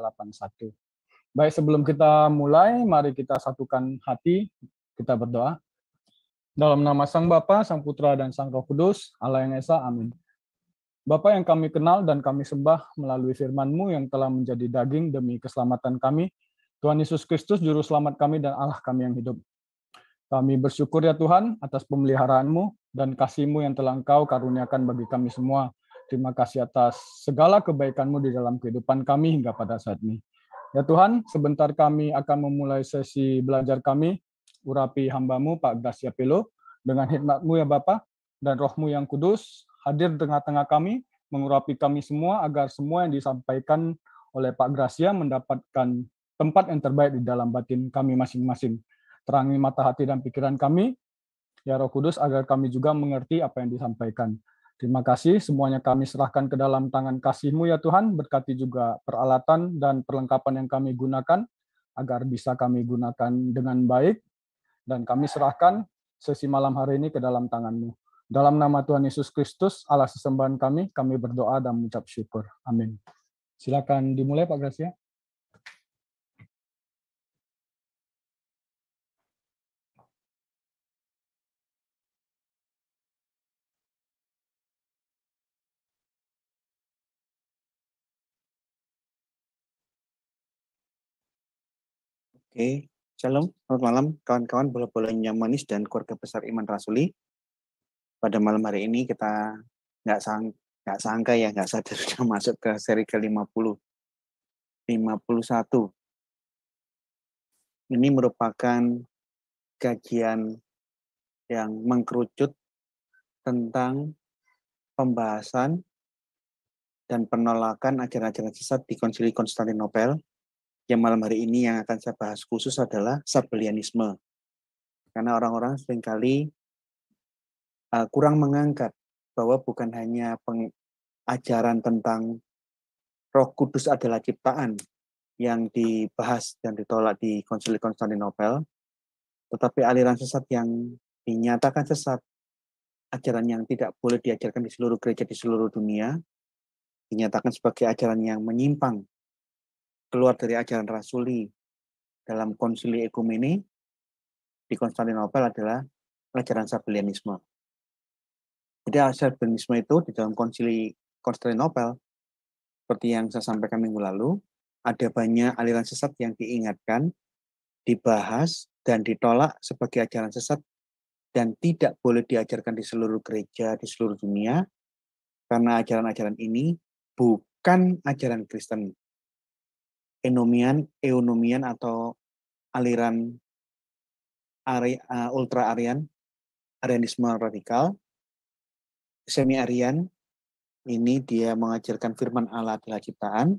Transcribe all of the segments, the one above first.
381. Baik, sebelum kita mulai, mari kita satukan hati, kita berdoa. Dalam nama Sang Bapa, Sang Putra, dan Sang Roh Kudus, Allah yang Esa, amin. Bapa yang kami kenal dan kami sembah melalui firman-Mu yang telah menjadi daging demi keselamatan kami, Tuhan Yesus Kristus, Juru Selamat kami dan Allah kami yang hidup. Kami bersyukur ya Tuhan atas pemeliharaan-Mu dan kasih-Mu yang telah Engkau karuniakan bagi kami semua. Terima kasih atas segala kebaikanmu di dalam kehidupan kami hingga pada saat ini. Ya Tuhan, sebentar kami akan memulai sesi belajar kami. Urapi hambamu, Pak Gracia Pelo, dengan hikmatmu ya Bapak, dan rohmu yang kudus, hadir tengah-tengah kami, mengurapi kami semua agar semua yang disampaikan oleh Pak Gracia mendapatkan tempat yang terbaik di dalam batin kami masing-masing. Terangi mata hati dan pikiran kami, ya Roh Kudus, agar kami juga mengerti apa yang disampaikan. Terima kasih semuanya kami serahkan ke dalam tangan kasih-Mu ya Tuhan, berkati juga peralatan dan perlengkapan yang kami gunakan agar bisa kami gunakan dengan baik dan kami serahkan sesi malam hari ini ke dalam tangan-Mu. Dalam nama Tuhan Yesus Kristus, Allah sesembahan kami, kami berdoa dan mengucap syukur. Amin. Silakan dimulai Pak Gracia. Oke, shalom, selamat malam kawan-kawan bola-bola manis dan keluarga besar Iman Rasuli. Pada malam hari ini kita nggak sang nggak sangka ya nggak sadar sudah masuk ke seri ke 50 51 ini merupakan kajian yang mengkerucut tentang pembahasan dan penolakan ajaran-ajaran sesat di Konsili Konstantinopel yang malam hari ini yang akan saya bahas khusus adalah sabelianisme. Karena orang-orang seringkali uh, kurang mengangkat bahwa bukan hanya pengajaran tentang roh kudus adalah ciptaan yang dibahas dan ditolak di konsili Konstantinopel, tetapi aliran sesat yang dinyatakan sesat, ajaran yang tidak boleh diajarkan di seluruh gereja di seluruh dunia, dinyatakan sebagai ajaran yang menyimpang keluar dari ajaran rasuli dalam konsili ekumene di Konstantinopel adalah ajaran Sabellianisme. Jadi Sabellianisme itu di dalam konsili Konstantinopel seperti yang saya sampaikan minggu lalu, ada banyak aliran sesat yang diingatkan, dibahas, dan ditolak sebagai ajaran sesat dan tidak boleh diajarkan di seluruh gereja, di seluruh dunia, karena ajaran-ajaran ini bukan ajaran Kristen enomian, eunomian atau aliran Ari, uh, ultra Arian, Arianisme radikal, semi Arian, ini dia mengajarkan firman Allah adalah ciptaan,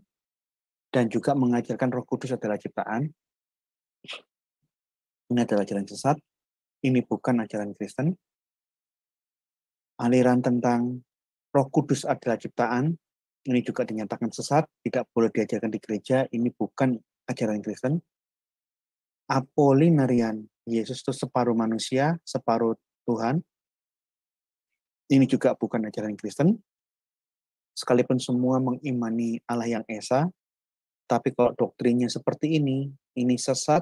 dan juga mengajarkan roh kudus adalah ciptaan. Ini adalah ajaran sesat, ini bukan ajaran Kristen. Aliran tentang roh kudus adalah ciptaan, ini juga dinyatakan sesat, tidak boleh diajarkan di gereja, ini bukan ajaran Kristen. Apolinarian, Yesus itu separuh manusia, separuh Tuhan. Ini juga bukan ajaran Kristen. Sekalipun semua mengimani Allah yang Esa, tapi kalau doktrinnya seperti ini, ini sesat,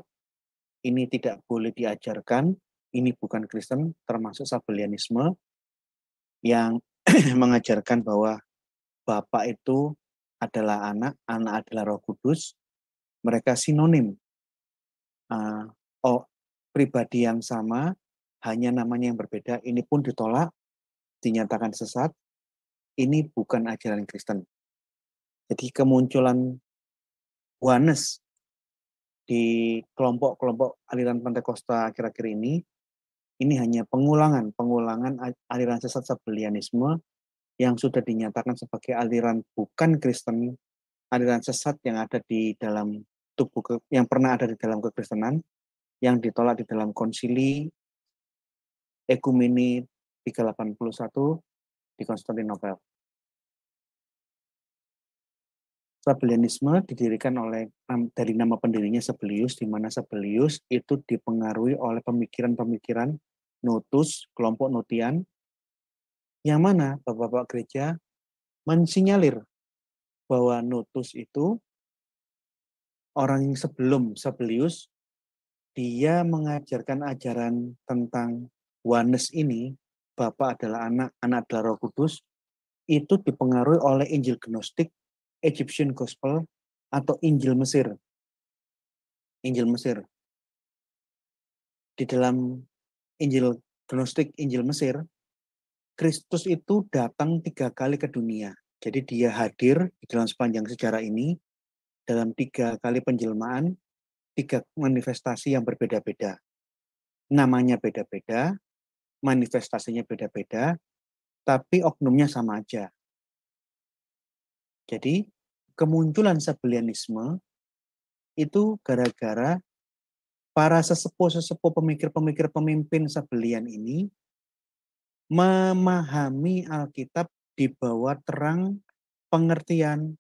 ini tidak boleh diajarkan, ini bukan Kristen, termasuk Sabelianisme yang mengajarkan bahwa Bapak itu adalah anak, anak adalah Roh Kudus. Mereka sinonim. Ah, oh, pribadi yang sama, hanya namanya yang berbeda. Ini pun ditolak, dinyatakan sesat. Ini bukan ajaran Kristen. Jadi kemunculan Wanes di kelompok-kelompok aliran Pentakosta akhir-akhir ini, ini hanya pengulangan, pengulangan aliran sesat sebelianisme yang sudah dinyatakan sebagai aliran bukan Kristen, aliran sesat yang ada di dalam tubuh yang pernah ada di dalam kekristenan, yang ditolak di dalam konsili ekumeni 381 di Konstantinopel. Sabellianisme didirikan oleh dari nama pendirinya Sebelius, di mana Sebelius itu dipengaruhi oleh pemikiran-pemikiran Notus, kelompok Notian, yang mana Bapak-Bapak gereja mensinyalir bahwa notus itu orang yang sebelum Sebelius dia mengajarkan ajaran tentang wanes ini Bapak adalah anak, anak adalah Roh Kudus itu dipengaruhi oleh Injil Gnostik, Egyptian Gospel atau Injil Mesir. Injil Mesir. Di dalam Injil Gnostik, Injil Mesir Kristus itu datang tiga kali ke dunia. Jadi dia hadir di dalam sepanjang sejarah ini dalam tiga kali penjelmaan, tiga manifestasi yang berbeda-beda. Namanya beda-beda, manifestasinya beda-beda, tapi oknumnya sama aja. Jadi kemunculan sebelianisme itu gara-gara para sesepuh-sesepuh pemikir-pemikir pemimpin sebelian ini memahami Alkitab di bawah terang pengertian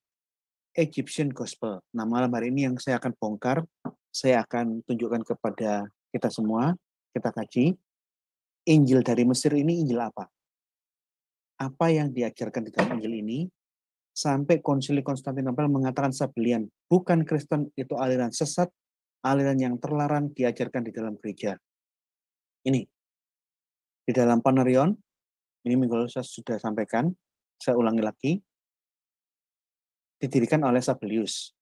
Egyptian Gospel. Nah, malam hari ini yang saya akan bongkar, saya akan tunjukkan kepada kita semua, kita kaji. Injil dari Mesir ini Injil apa? Apa yang diajarkan di dalam Injil ini? Sampai konsili Konstantinopel mengatakan sabelian, bukan Kristen itu aliran sesat, aliran yang terlarang diajarkan di dalam gereja. Ini di dalam Panerion, ini minggu lalu saya sudah sampaikan, saya ulangi lagi, didirikan oleh Sabelius.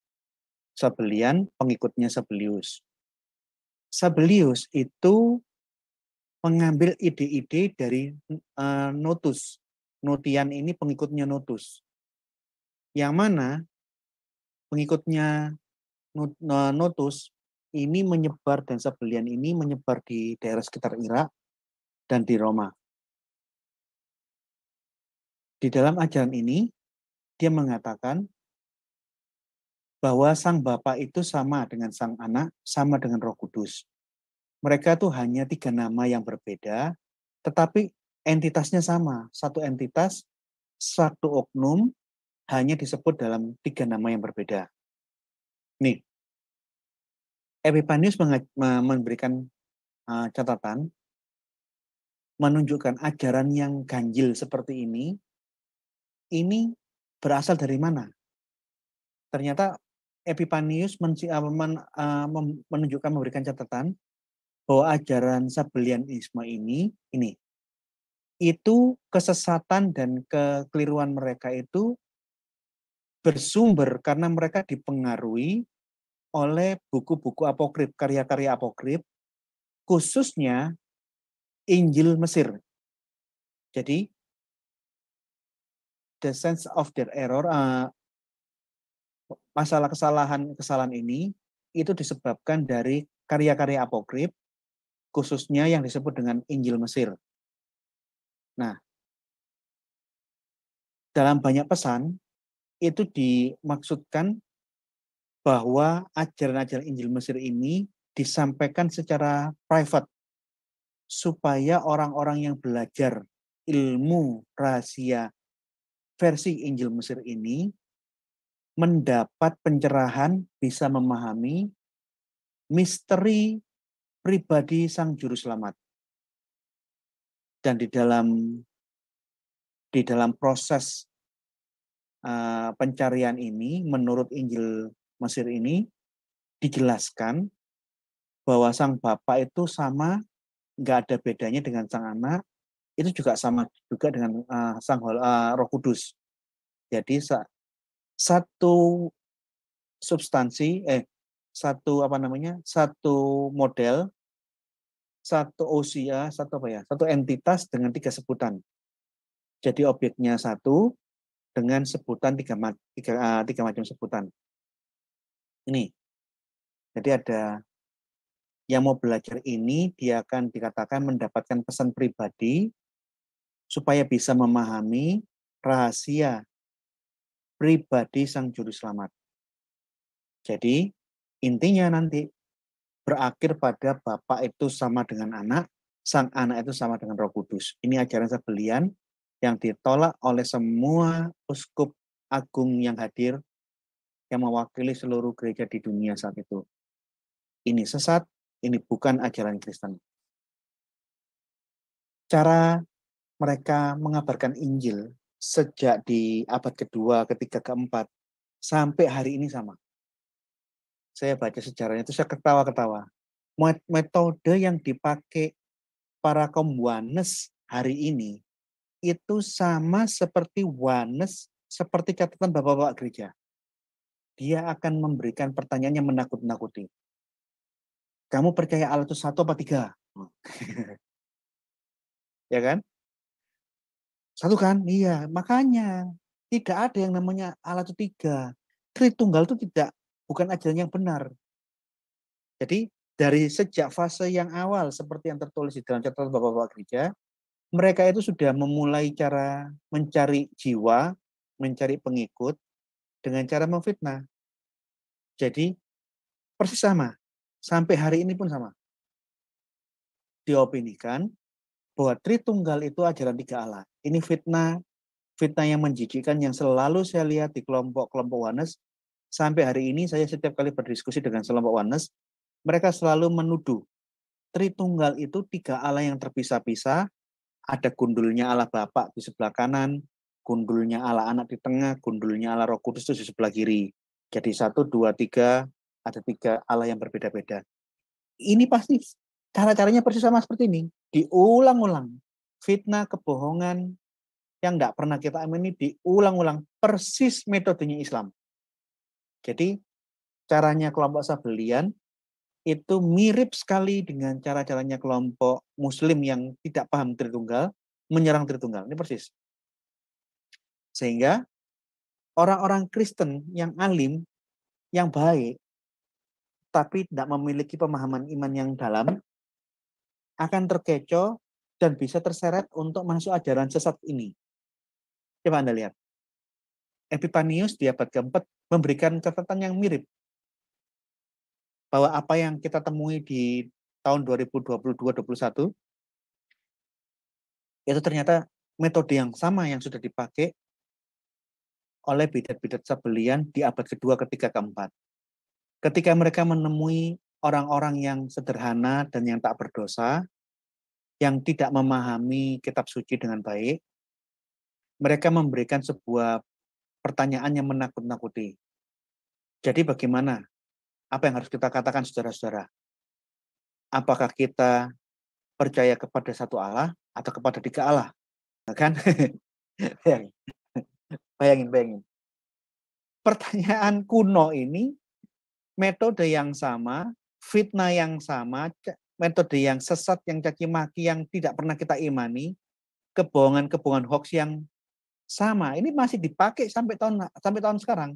Sabelian, pengikutnya Sabelius. Sabelius itu mengambil ide-ide dari uh, Notus. Notian ini pengikutnya Notus. Yang mana pengikutnya eh, Notus ini menyebar dan Sabelian ini menyebar di daerah sekitar Irak dan di Roma. Di dalam ajaran ini, dia mengatakan bahwa sang Bapa itu sama dengan sang anak, sama dengan roh kudus. Mereka itu hanya tiga nama yang berbeda, tetapi entitasnya sama. Satu entitas, satu oknum, hanya disebut dalam tiga nama yang berbeda. Nih, Epiphanius memberikan ah, catatan menunjukkan ajaran yang ganjil seperti ini, ini berasal dari mana? Ternyata Epipanius eh, eh, menunjukkan memberikan catatan bahwa ajaran Sabelianisme ini, ini itu kesesatan dan kekeliruan mereka itu bersumber karena mereka dipengaruhi oleh buku-buku apokrip, karya-karya apokrip, khususnya Injil Mesir. Jadi the sense of their error uh, masalah kesalahan-kesalahan ini itu disebabkan dari karya-karya apokrif khususnya yang disebut dengan Injil Mesir. Nah, dalam banyak pesan itu dimaksudkan bahwa ajaran-ajaran Injil Mesir ini disampaikan secara private supaya orang-orang yang belajar ilmu rahasia versi Injil Mesir ini mendapat pencerahan, bisa memahami misteri pribadi Sang Juru Selamat. Dan di dalam di dalam proses uh, pencarian ini, menurut Injil Mesir ini, dijelaskan bahwa Sang Bapak itu sama nggak ada bedanya dengan sang anak itu juga sama juga dengan uh, sang uh, roh kudus jadi sa satu substansi eh satu apa namanya satu model satu usia satu apa ya satu entitas dengan tiga sebutan jadi objeknya satu dengan sebutan tiga tiga, eh, tiga macam sebutan ini jadi ada yang mau belajar ini dia akan dikatakan mendapatkan pesan pribadi supaya bisa memahami rahasia pribadi sang juru selamat. Jadi intinya nanti berakhir pada Bapak itu sama dengan anak, sang anak itu sama dengan roh kudus. Ini ajaran sebelian yang ditolak oleh semua uskup agung yang hadir yang mewakili seluruh gereja di dunia saat itu. Ini sesat, ini bukan ajaran Kristen. Cara mereka mengabarkan Injil sejak di abad kedua, ketiga, keempat sampai hari ini sama. Saya baca sejarahnya itu saya ketawa-ketawa. Metode yang dipakai para kaum Wanes hari ini itu sama seperti Wanes seperti catatan bapak-bapak gereja. Dia akan memberikan pertanyaan yang menakut-nakuti. Kamu percaya Allah itu satu apa tiga? Hmm. ya kan? Satu kan? Iya, makanya tidak ada yang namanya Allah itu tiga. Tritunggal itu tidak bukan ajaran yang benar. Jadi dari sejak fase yang awal seperti yang tertulis di dalam catatan Bapak-bapak gereja, mereka itu sudah memulai cara mencari jiwa, mencari pengikut dengan cara memfitnah. Jadi persis sama. Sampai hari ini pun sama. Diopinikan bahwa Tritunggal itu ajaran tiga Allah. Ini fitnah, fitnah yang menjijikan yang selalu saya lihat di kelompok-kelompok Wanes. Sampai hari ini saya setiap kali berdiskusi dengan kelompok Wanes, mereka selalu menuduh Tritunggal itu tiga Allah yang terpisah-pisah, ada gundulnya Allah Bapak di sebelah kanan, gundulnya Allah Anak di tengah, gundulnya Allah Roh Kudus itu di sebelah kiri. Jadi satu, dua, tiga, ada tiga Allah yang berbeda-beda. Ini pasti cara-caranya persis sama seperti ini. Diulang-ulang. Fitnah, kebohongan yang tidak pernah kita amini diulang-ulang. Persis metodenya Islam. Jadi caranya kelompok Sabelian itu mirip sekali dengan cara-caranya kelompok muslim yang tidak paham Tritunggal, menyerang Tritunggal. Ini persis. Sehingga orang-orang Kristen yang alim, yang baik, tapi tidak memiliki pemahaman iman yang dalam, akan terkecoh dan bisa terseret untuk masuk ajaran sesat ini. Coba Anda lihat. Epipanius di abad keempat memberikan catatan yang mirip bahwa apa yang kita temui di tahun 2022-2021 itu ternyata metode yang sama yang sudah dipakai oleh bidat-bidat sebelian di abad kedua, ketiga, keempat ketika mereka menemui orang-orang yang sederhana dan yang tak berdosa, yang tidak memahami kitab suci dengan baik, mereka memberikan sebuah pertanyaan yang menakut-nakuti. Jadi bagaimana? Apa yang harus kita katakan saudara-saudara? Apakah kita percaya kepada satu Allah atau kepada tiga Allah? Ya kan? bayangin, bayangin. Pertanyaan kuno ini metode yang sama, fitnah yang sama, metode yang sesat, yang caci maki yang tidak pernah kita imani, kebohongan-kebohongan hoax yang sama. Ini masih dipakai sampai tahun sampai tahun sekarang.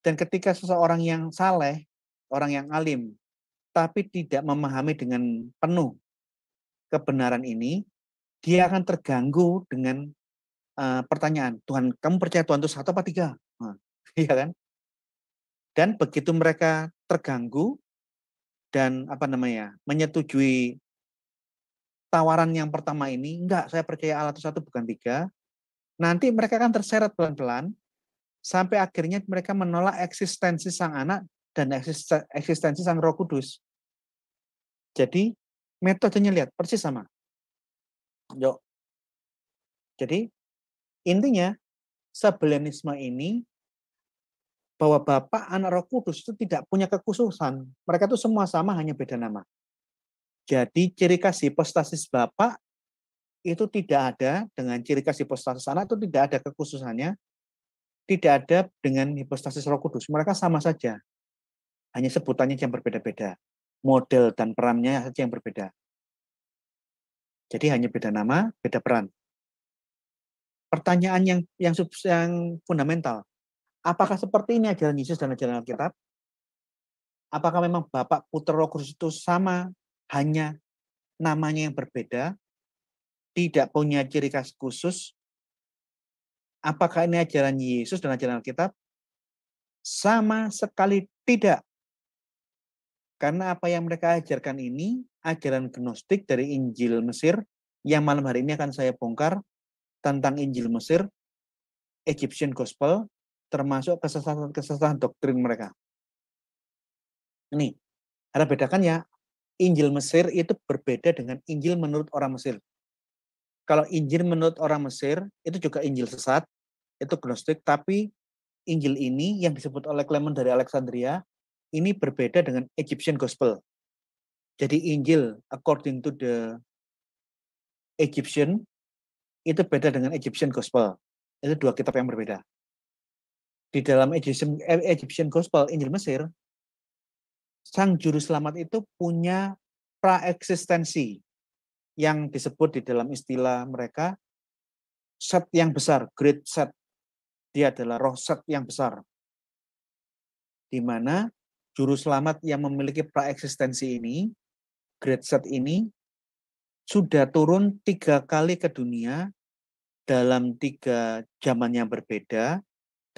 Dan ketika seseorang yang saleh, orang yang alim, tapi tidak memahami dengan penuh kebenaran ini, dia akan terganggu dengan uh, pertanyaan Tuhan, kamu percaya Tuhan itu satu apa tiga? Nah, iya kan? Dan begitu mereka terganggu dan apa namanya menyetujui tawaran yang pertama ini, enggak saya percaya alat itu satu bukan tiga. Nanti mereka akan terseret pelan-pelan sampai akhirnya mereka menolak eksistensi sang anak dan eksistensi sang roh kudus. Jadi metodenya lihat persis sama. Yuk. Jadi intinya Sabelianisme ini bahwa bapak Anak, Roh Kudus itu tidak punya kekhususan. Mereka itu semua sama, hanya beda nama. Jadi ciri khas hipostasis bapak itu tidak ada dengan ciri khas hipostasis Anak itu tidak ada kekhususannya. Tidak ada dengan hipostasis Roh Kudus. Mereka sama saja. Hanya sebutannya yang berbeda-beda. Model dan perannya saja yang berbeda. Jadi hanya beda nama, beda peran. Pertanyaan yang yang, yang fundamental, Apakah seperti ini ajaran Yesus dan ajaran Alkitab? Apakah memang Bapak Putra Roh Kudus itu sama, hanya namanya yang berbeda, tidak punya ciri khas khusus? Apakah ini ajaran Yesus dan ajaran Alkitab? Sama sekali tidak. Karena apa yang mereka ajarkan ini ajaran gnostik dari Injil Mesir yang malam hari ini akan saya bongkar tentang Injil Mesir, Egyptian Gospel, termasuk kesesatan-kesesatan doktrin mereka. Ini, ada bedakan ya Injil Mesir itu berbeda dengan Injil menurut orang Mesir. Kalau Injil menurut orang Mesir, itu juga Injil sesat, itu gnostik, tapi Injil ini yang disebut oleh Clement dari Alexandria, ini berbeda dengan Egyptian Gospel. Jadi Injil according to the Egyptian, itu beda dengan Egyptian Gospel. Itu dua kitab yang berbeda di dalam Egyptian, eh, Egyptian Gospel Injil Mesir, sang juru selamat itu punya praeksistensi yang disebut di dalam istilah mereka set yang besar, great set. Dia adalah roh set yang besar. Di mana juru selamat yang memiliki praeksistensi ini, great set ini, sudah turun tiga kali ke dunia dalam tiga zaman yang berbeda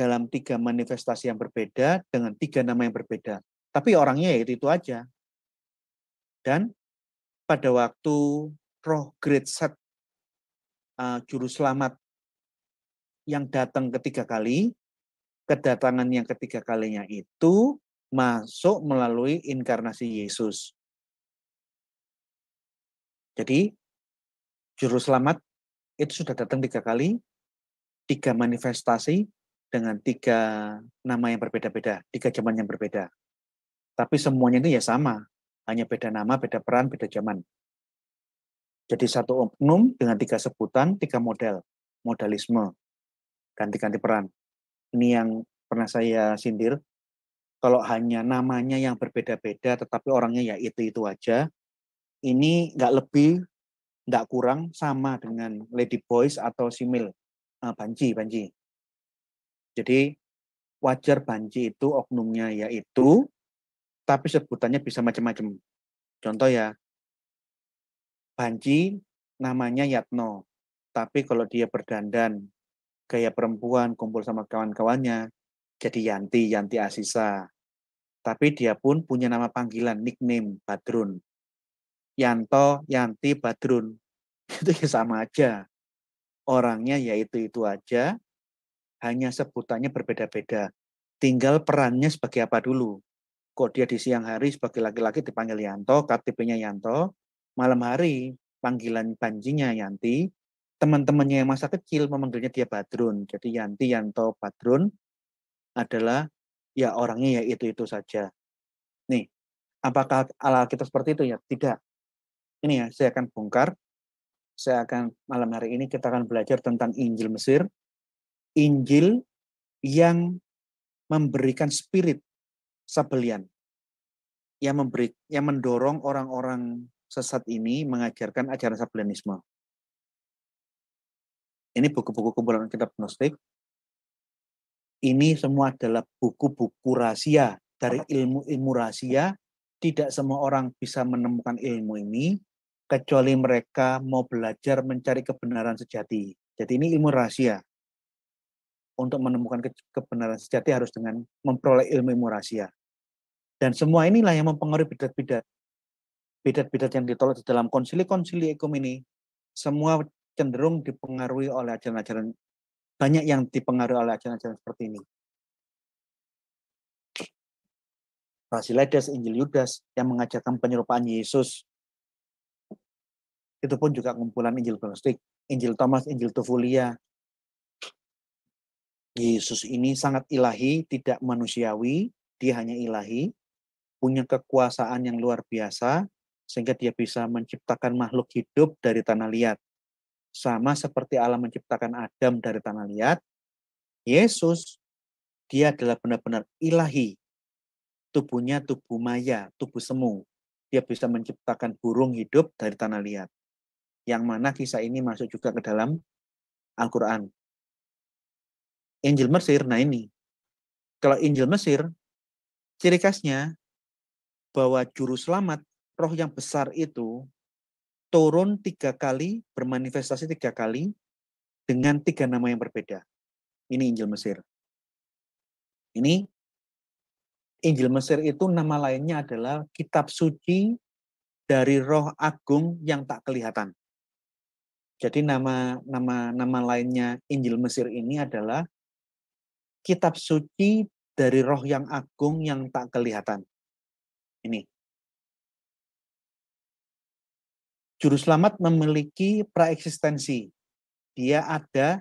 dalam tiga manifestasi yang berbeda dengan tiga nama yang berbeda. Tapi orangnya yaitu itu, itu aja. Dan pada waktu roh great set uh, juru selamat yang datang ketiga kali, kedatangan yang ketiga kalinya itu masuk melalui inkarnasi Yesus. Jadi juru selamat itu sudah datang tiga kali, tiga manifestasi, dengan tiga nama yang berbeda-beda, tiga zaman yang berbeda. Tapi semuanya itu ya sama, hanya beda nama, beda peran, beda zaman. Jadi satu oknum dengan tiga sebutan, tiga model, modalisme, ganti-ganti peran. Ini yang pernah saya sindir. Kalau hanya namanya yang berbeda-beda, tetapi orangnya ya itu-itu aja, ini nggak lebih, nggak kurang sama dengan Lady Boys atau Simil, eh, Banji, Banji. Jadi wajar banci itu oknumnya yaitu, tapi sebutannya bisa macam-macam. Contoh ya, banci namanya Yatno, tapi kalau dia berdandan gaya perempuan kumpul sama kawan-kawannya jadi Yanti, Yanti Asisa. Tapi dia pun punya nama panggilan, nickname Badrun. Yanto, Yanti, Badrun. Itu ya sama aja. Orangnya yaitu itu aja, hanya sebutannya berbeda-beda. Tinggal perannya sebagai apa dulu. Kok dia di siang hari sebagai laki-laki dipanggil Yanto, KTP-nya Yanto, malam hari panggilan panjinya Yanti, teman-temannya yang masa kecil memanggilnya dia Badrun. Jadi Yanti, Yanto, Badrun adalah ya orangnya ya itu-itu saja. Nih, apakah ala kita seperti itu ya? Tidak. Ini ya, saya akan bongkar. Saya akan malam hari ini kita akan belajar tentang Injil Mesir, Injil yang memberikan spirit sebelian yang memberi yang mendorong orang-orang sesat ini mengajarkan ajaran sabelianisme. Ini buku-buku kumpulan kitab gnostik. Ini semua adalah buku-buku rahasia dari ilmu-ilmu rahasia. Tidak semua orang bisa menemukan ilmu ini kecuali mereka mau belajar mencari kebenaran sejati. Jadi ini ilmu rahasia untuk menemukan kebenaran sejati harus dengan memperoleh ilmu-ilmu rahasia. Dan semua inilah yang mempengaruhi bidat-bidat. Bidat-bidat yang ditolak di dalam konsili-konsili ini. semua cenderung dipengaruhi oleh ajaran-ajaran, banyak yang dipengaruhi oleh ajaran-ajaran seperti ini. Basilides, Injil Yudas yang mengajarkan penyerupaan Yesus. Itu pun juga kumpulan Injil Gnostik, Injil Thomas, Injil Tufulia, Yesus ini sangat ilahi, tidak manusiawi, dia hanya ilahi, punya kekuasaan yang luar biasa, sehingga dia bisa menciptakan makhluk hidup dari tanah liat. Sama seperti Allah menciptakan Adam dari tanah liat, Yesus, dia adalah benar-benar ilahi. Tubuhnya tubuh maya, tubuh semu. Dia bisa menciptakan burung hidup dari tanah liat. Yang mana kisah ini masuk juga ke dalam Al-Quran. Injil Mesir. Nah ini, kalau Injil Mesir, ciri khasnya bahwa juru selamat roh yang besar itu turun tiga kali, bermanifestasi tiga kali dengan tiga nama yang berbeda. Ini Injil Mesir. Ini Injil Mesir itu nama lainnya adalah kitab suci dari roh agung yang tak kelihatan. Jadi nama nama nama lainnya Injil Mesir ini adalah kitab suci dari roh yang agung yang tak kelihatan. Ini. Juru selamat memiliki praeksistensi. Dia ada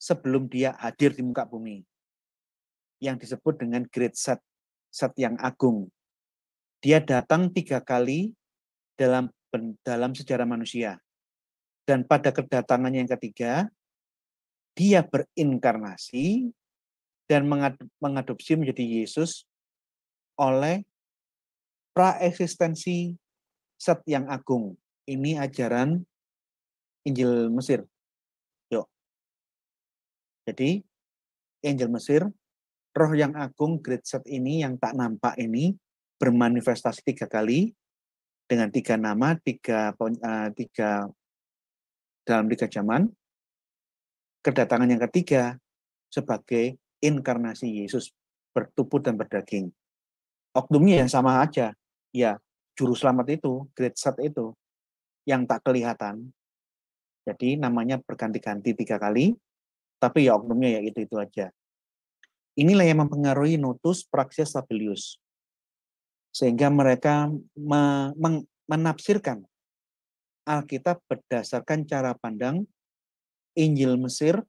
sebelum dia hadir di muka bumi. Yang disebut dengan great set, set yang agung. Dia datang tiga kali dalam dalam sejarah manusia. Dan pada kedatangannya yang ketiga, dia berinkarnasi dan mengadopsi menjadi Yesus oleh praeksistensi set yang agung. Ini ajaran Injil Mesir. Yuk. Jadi Injil Mesir, roh yang agung great set ini yang tak nampak ini bermanifestasi tiga kali dengan tiga nama, tiga, uh, tiga dalam tiga zaman. Kedatangan yang ketiga sebagai inkarnasi Yesus bertubuh dan berdaging. Oknumnya yang sama aja. Ya, juru selamat itu, great set itu, yang tak kelihatan. Jadi namanya berganti-ganti tiga kali, tapi ya oknumnya ya itu-itu aja. Inilah yang mempengaruhi notus praxis stabilius. Sehingga mereka me men menafsirkan Alkitab berdasarkan cara pandang Injil Mesir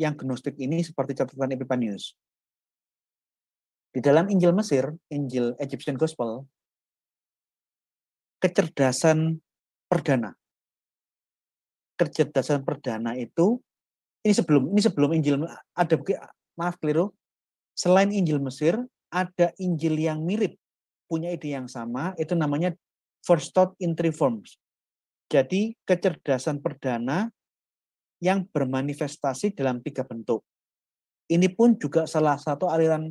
yang gnostik ini seperti catatan Epiphanius. Di dalam Injil Mesir, Injil Egyptian Gospel, kecerdasan perdana. Kecerdasan perdana itu ini sebelum ini sebelum Injil ada maaf keliru. Selain Injil Mesir, ada Injil yang mirip, punya ide yang sama, itu namanya first thought in three forms. Jadi kecerdasan perdana yang bermanifestasi dalam tiga bentuk. Ini pun juga salah satu aliran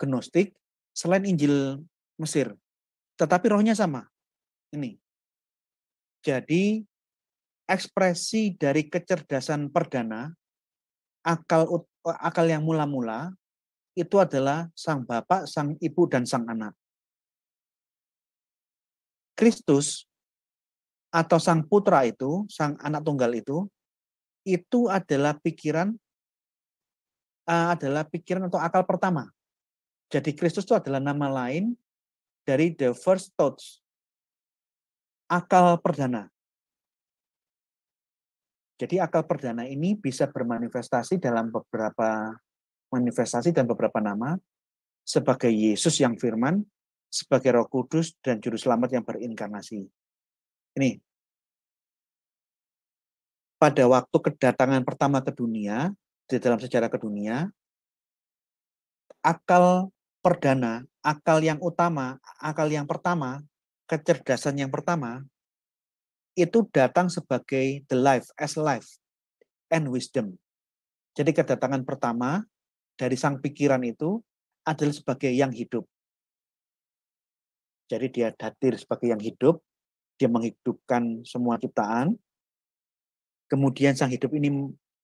gnostik selain Injil Mesir. Tetapi rohnya sama. Ini. Jadi ekspresi dari kecerdasan perdana, akal akal yang mula-mula itu adalah sang bapak, sang ibu dan sang anak. Kristus atau sang putra itu, sang anak tunggal itu itu adalah pikiran uh, adalah pikiran atau akal pertama. Jadi Kristus itu adalah nama lain dari the first thoughts. Akal perdana. Jadi akal perdana ini bisa bermanifestasi dalam beberapa manifestasi dan beberapa nama sebagai Yesus yang firman, sebagai Roh Kudus dan juru selamat yang berinkarnasi. Ini pada waktu kedatangan pertama ke dunia, di dalam sejarah ke dunia, akal perdana, akal yang utama, akal yang pertama, kecerdasan yang pertama, itu datang sebagai the life, as life, and wisdom. Jadi kedatangan pertama dari sang pikiran itu adalah sebagai yang hidup. Jadi dia hadir sebagai yang hidup, dia menghidupkan semua ciptaan, Kemudian sang hidup ini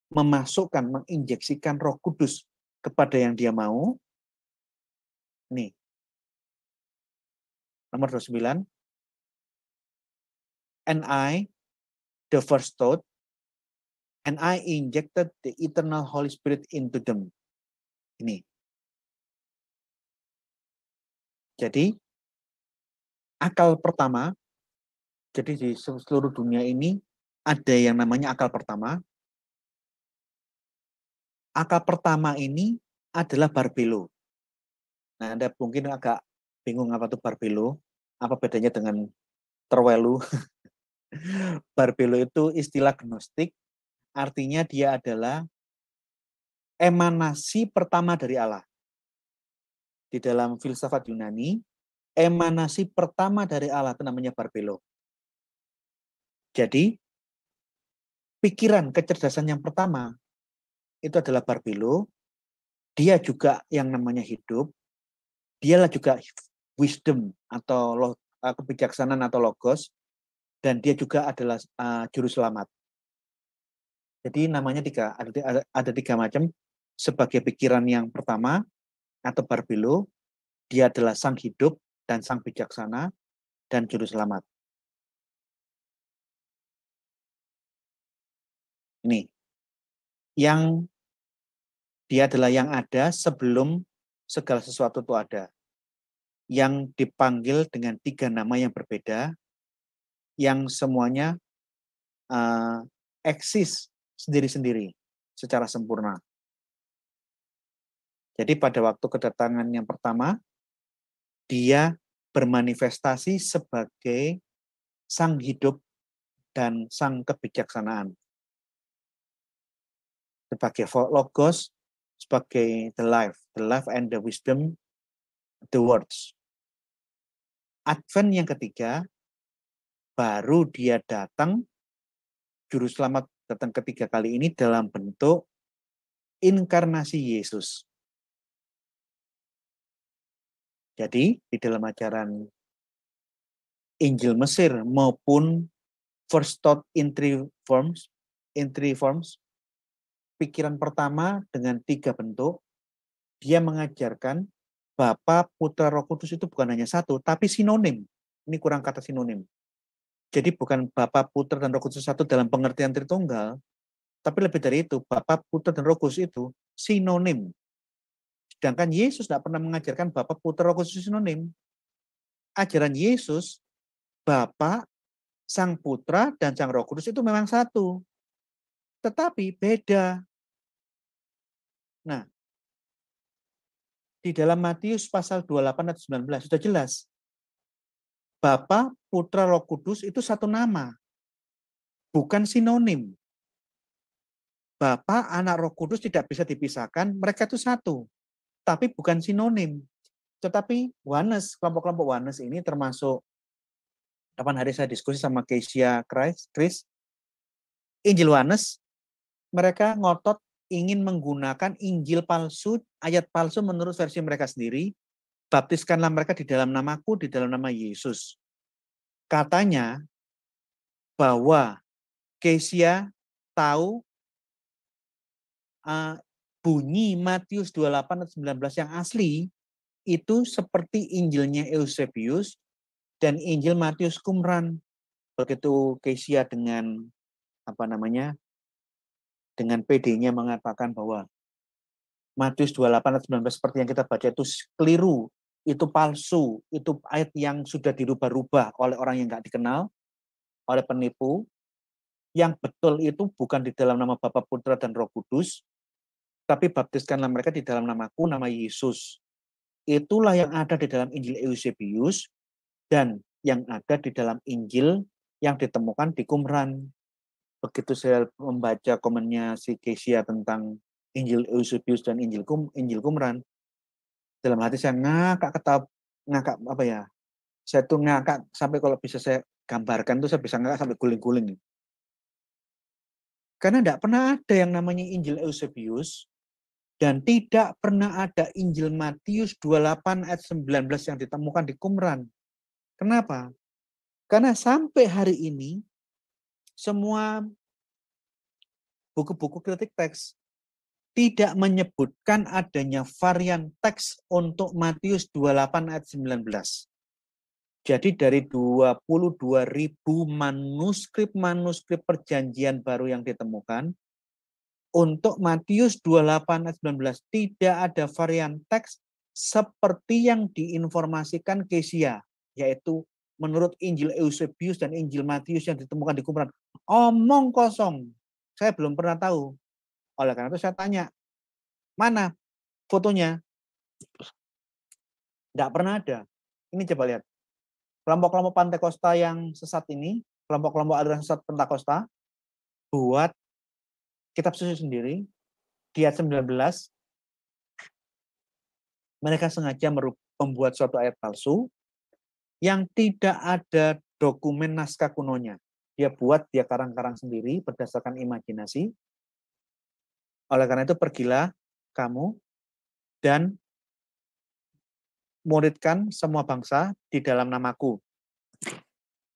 memasukkan, menginjeksikan roh kudus kepada yang dia mau. Nih. Nomor 29. And I, the first thought, and I injected the eternal Holy Spirit into them. Ini. Jadi, akal pertama, jadi di seluruh dunia ini, ada yang namanya akal pertama. Akal pertama ini adalah barbelo. Nah, Anda mungkin agak bingung apa itu barbelo, apa bedanya dengan terwelu. barbelo itu istilah gnostik, artinya dia adalah emanasi pertama dari Allah. Di dalam filsafat Yunani, emanasi pertama dari Allah itu namanya barbelo. Jadi, pikiran kecerdasan yang pertama itu adalah Barbelo. Dia juga yang namanya hidup. Dialah juga wisdom atau eh, kebijaksanaan atau logos dan dia juga adalah uh, juru selamat. Jadi namanya tiga ada, ada, ada tiga macam sebagai pikiran yang pertama atau Barbelo, dia adalah sang hidup dan sang bijaksana dan juru selamat. Ini yang dia adalah yang ada sebelum segala sesuatu itu ada. Yang dipanggil dengan tiga nama yang berbeda, yang semuanya uh, eksis sendiri-sendiri secara sempurna. Jadi pada waktu kedatangan yang pertama, dia bermanifestasi sebagai sang hidup dan sang kebijaksanaan sebagai logos, sebagai the life, the life and the wisdom, the words. Advent yang ketiga, baru dia datang, juru selamat datang ketiga kali ini dalam bentuk inkarnasi Yesus. Jadi di dalam ajaran Injil Mesir maupun First Thought in Forms, in Three Forms, pikiran pertama dengan tiga bentuk, dia mengajarkan Bapa, Putra, Roh Kudus itu bukan hanya satu, tapi sinonim. Ini kurang kata sinonim. Jadi bukan Bapa, Putra, dan Roh Kudus satu dalam pengertian Tritunggal, tapi lebih dari itu, Bapa, Putra, dan Roh Kudus itu sinonim. Sedangkan Yesus tidak pernah mengajarkan Bapa, Putra, Roh Kudus sinonim. Ajaran Yesus, Bapa, Sang Putra, dan Sang Roh Kudus itu memang satu tetapi beda. Nah, di dalam Matius pasal 28 atau 19 sudah jelas. Bapa, Putra, Roh Kudus itu satu nama. Bukan sinonim. Bapa, Anak, Roh Kudus tidak bisa dipisahkan, mereka itu satu. Tapi bukan sinonim. Tetapi Wanes, kelompok-kelompok Wanes ini termasuk kapan hari saya diskusi sama Keisha Chris, Chris Injil Wanes mereka ngotot ingin menggunakan Injil palsu, ayat palsu menurut versi mereka sendiri. Baptiskanlah mereka di dalam namaku, di dalam nama Yesus. Katanya bahwa Kesia tahu uh, bunyi Matius 28 dan 19 yang asli itu seperti Injilnya Eusebius dan Injil Matius Qumran. Begitu Kesia dengan apa namanya dengan PD-nya mengatakan bahwa Matius 28 ayat 19 seperti yang kita baca itu keliru, itu palsu, itu ayat yang sudah dirubah-rubah oleh orang yang nggak dikenal, oleh penipu. Yang betul itu bukan di dalam nama Bapa Putra dan Roh Kudus, tapi baptiskanlah mereka di dalam namaku, nama Yesus. Itulah yang ada di dalam Injil Eusebius dan yang ada di dalam Injil yang ditemukan di Qumran begitu saya membaca komennya si Kesia tentang Injil Eusebius dan Injil Kum, Injil Kumran dalam hati saya ngakak ketap ngakak apa ya? Saya tuh ngakak sampai kalau bisa saya gambarkan tuh saya bisa ngakak sampai guling-guling. Gitu. Karena tidak pernah ada yang namanya Injil Eusebius dan tidak pernah ada Injil Matius 28 ayat 19 yang ditemukan di Qumran. Kenapa? Karena sampai hari ini semua buku-buku kritik teks tidak menyebutkan adanya varian teks untuk Matius 28 ayat 19. Jadi dari ribu manuskrip-manuskrip perjanjian baru yang ditemukan, untuk Matius 28 ayat 19 tidak ada varian teks seperti yang diinformasikan Kesia, yaitu menurut Injil Eusebius dan Injil Matius yang ditemukan di Qumran omong kosong. Saya belum pernah tahu. Oleh karena itu saya tanya, mana fotonya? Tidak pernah ada. Ini coba lihat. Kelompok-kelompok Pantekosta yang sesat ini, kelompok-kelompok aliran sesat Pentakosta, buat kitab susu sendiri, di ayat 19, mereka sengaja membuat suatu ayat palsu yang tidak ada dokumen naskah kunonya dia buat, dia karang-karang sendiri berdasarkan imajinasi. Oleh karena itu pergilah kamu dan muridkan semua bangsa di dalam namaku.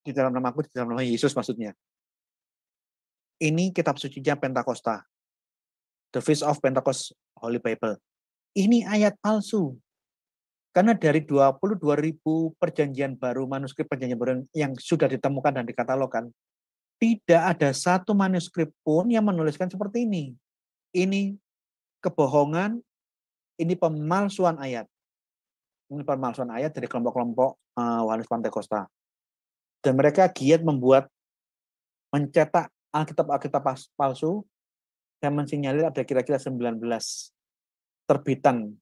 Di dalam namaku, di dalam nama Yesus maksudnya. Ini kitab sucinya Pentakosta. The Feast of Pentecost Holy Bible. Ini ayat palsu. Karena dari 22.000 perjanjian baru, manuskrip perjanjian baru yang sudah ditemukan dan dikatalogkan tidak ada satu manuskrip pun yang menuliskan seperti ini. Ini kebohongan, ini pemalsuan ayat. Ini pemalsuan ayat dari kelompok-kelompok uh, Pantai Kosta. Dan mereka giat membuat mencetak Alkitab-Alkitab palsu yang mensinyalir ada kira-kira 19 terbitan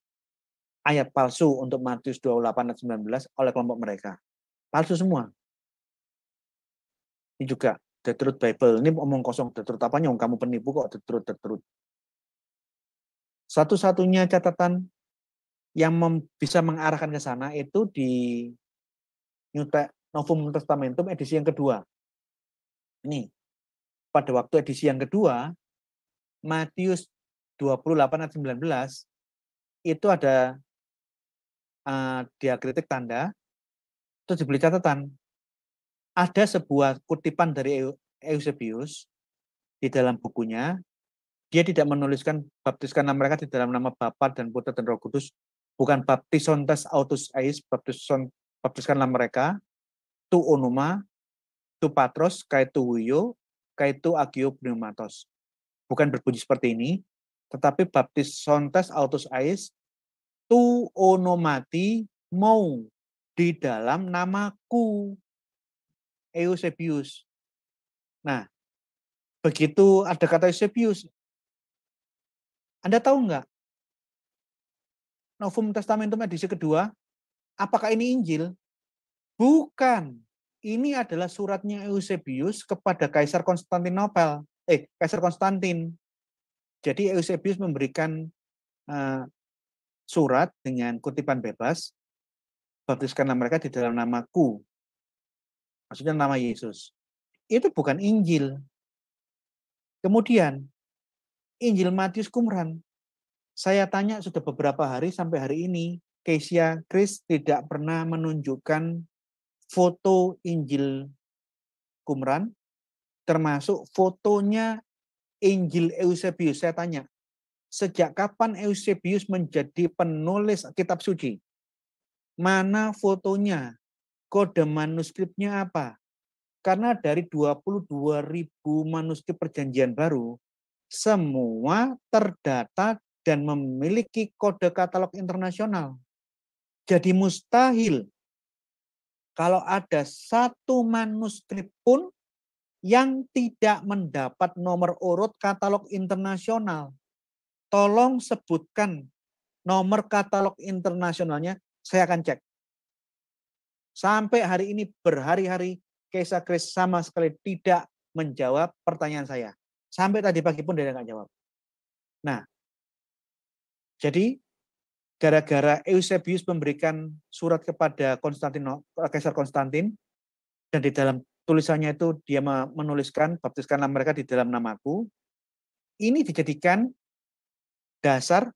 ayat palsu untuk Matius 28 dan 19 oleh kelompok mereka. Palsu semua. Ini juga The Truth Bible. Ini omong kosong, The Truth apanya? Kamu penipu kok, The Truth, The Truth. Satu-satunya catatan yang mem, bisa mengarahkan ke sana itu di New Novum Testamentum edisi yang kedua. Ini, pada waktu edisi yang kedua, Matius 28 ayat 19, itu ada uh, diakritik tanda, itu dibeli catatan ada sebuah kutipan dari Eusebius di dalam bukunya. Dia tidak menuliskan baptiskan nama mereka di dalam nama Bapa dan Putra dan Roh Kudus, bukan baptisontes autus eis, baptison, nama mereka tu onuma, tu patros, kaitu huyo, kaitu agio pneumatos. Bukan berbunyi seperti ini, tetapi baptisontes autus eis tu onomati mau di dalam namaku Eusebius. Nah, begitu ada kata Eusebius, Anda tahu nggak? Novum Testamentum edisi kedua, apakah ini Injil? Bukan. Ini adalah suratnya Eusebius kepada Kaisar Konstantinopel. Eh, Kaisar Konstantin. Jadi Eusebius memberikan uh, surat dengan kutipan bebas, baptiskanlah mereka di dalam namaku maksudnya nama Yesus. Itu bukan Injil. Kemudian Injil Matius Kumran Saya tanya sudah beberapa hari sampai hari ini, Kesia Chris tidak pernah menunjukkan foto Injil Kumran termasuk fotonya Injil Eusebius. Saya tanya, sejak kapan Eusebius menjadi penulis kitab suci? Mana fotonya? kode manuskripnya apa. Karena dari 22 ribu manuskrip perjanjian baru, semua terdata dan memiliki kode katalog internasional. Jadi mustahil kalau ada satu manuskrip pun yang tidak mendapat nomor urut katalog internasional. Tolong sebutkan nomor katalog internasionalnya, saya akan cek. Sampai hari ini berhari-hari Kaisar Kris sama sekali tidak menjawab pertanyaan saya. Sampai tadi pagi pun dia tidak jawab. Nah, jadi gara-gara Eusebius memberikan surat kepada Konstantin eh, Kaisar Konstantin dan di dalam tulisannya itu dia menuliskan baptiskanlah mereka di dalam namaku. Ini dijadikan dasar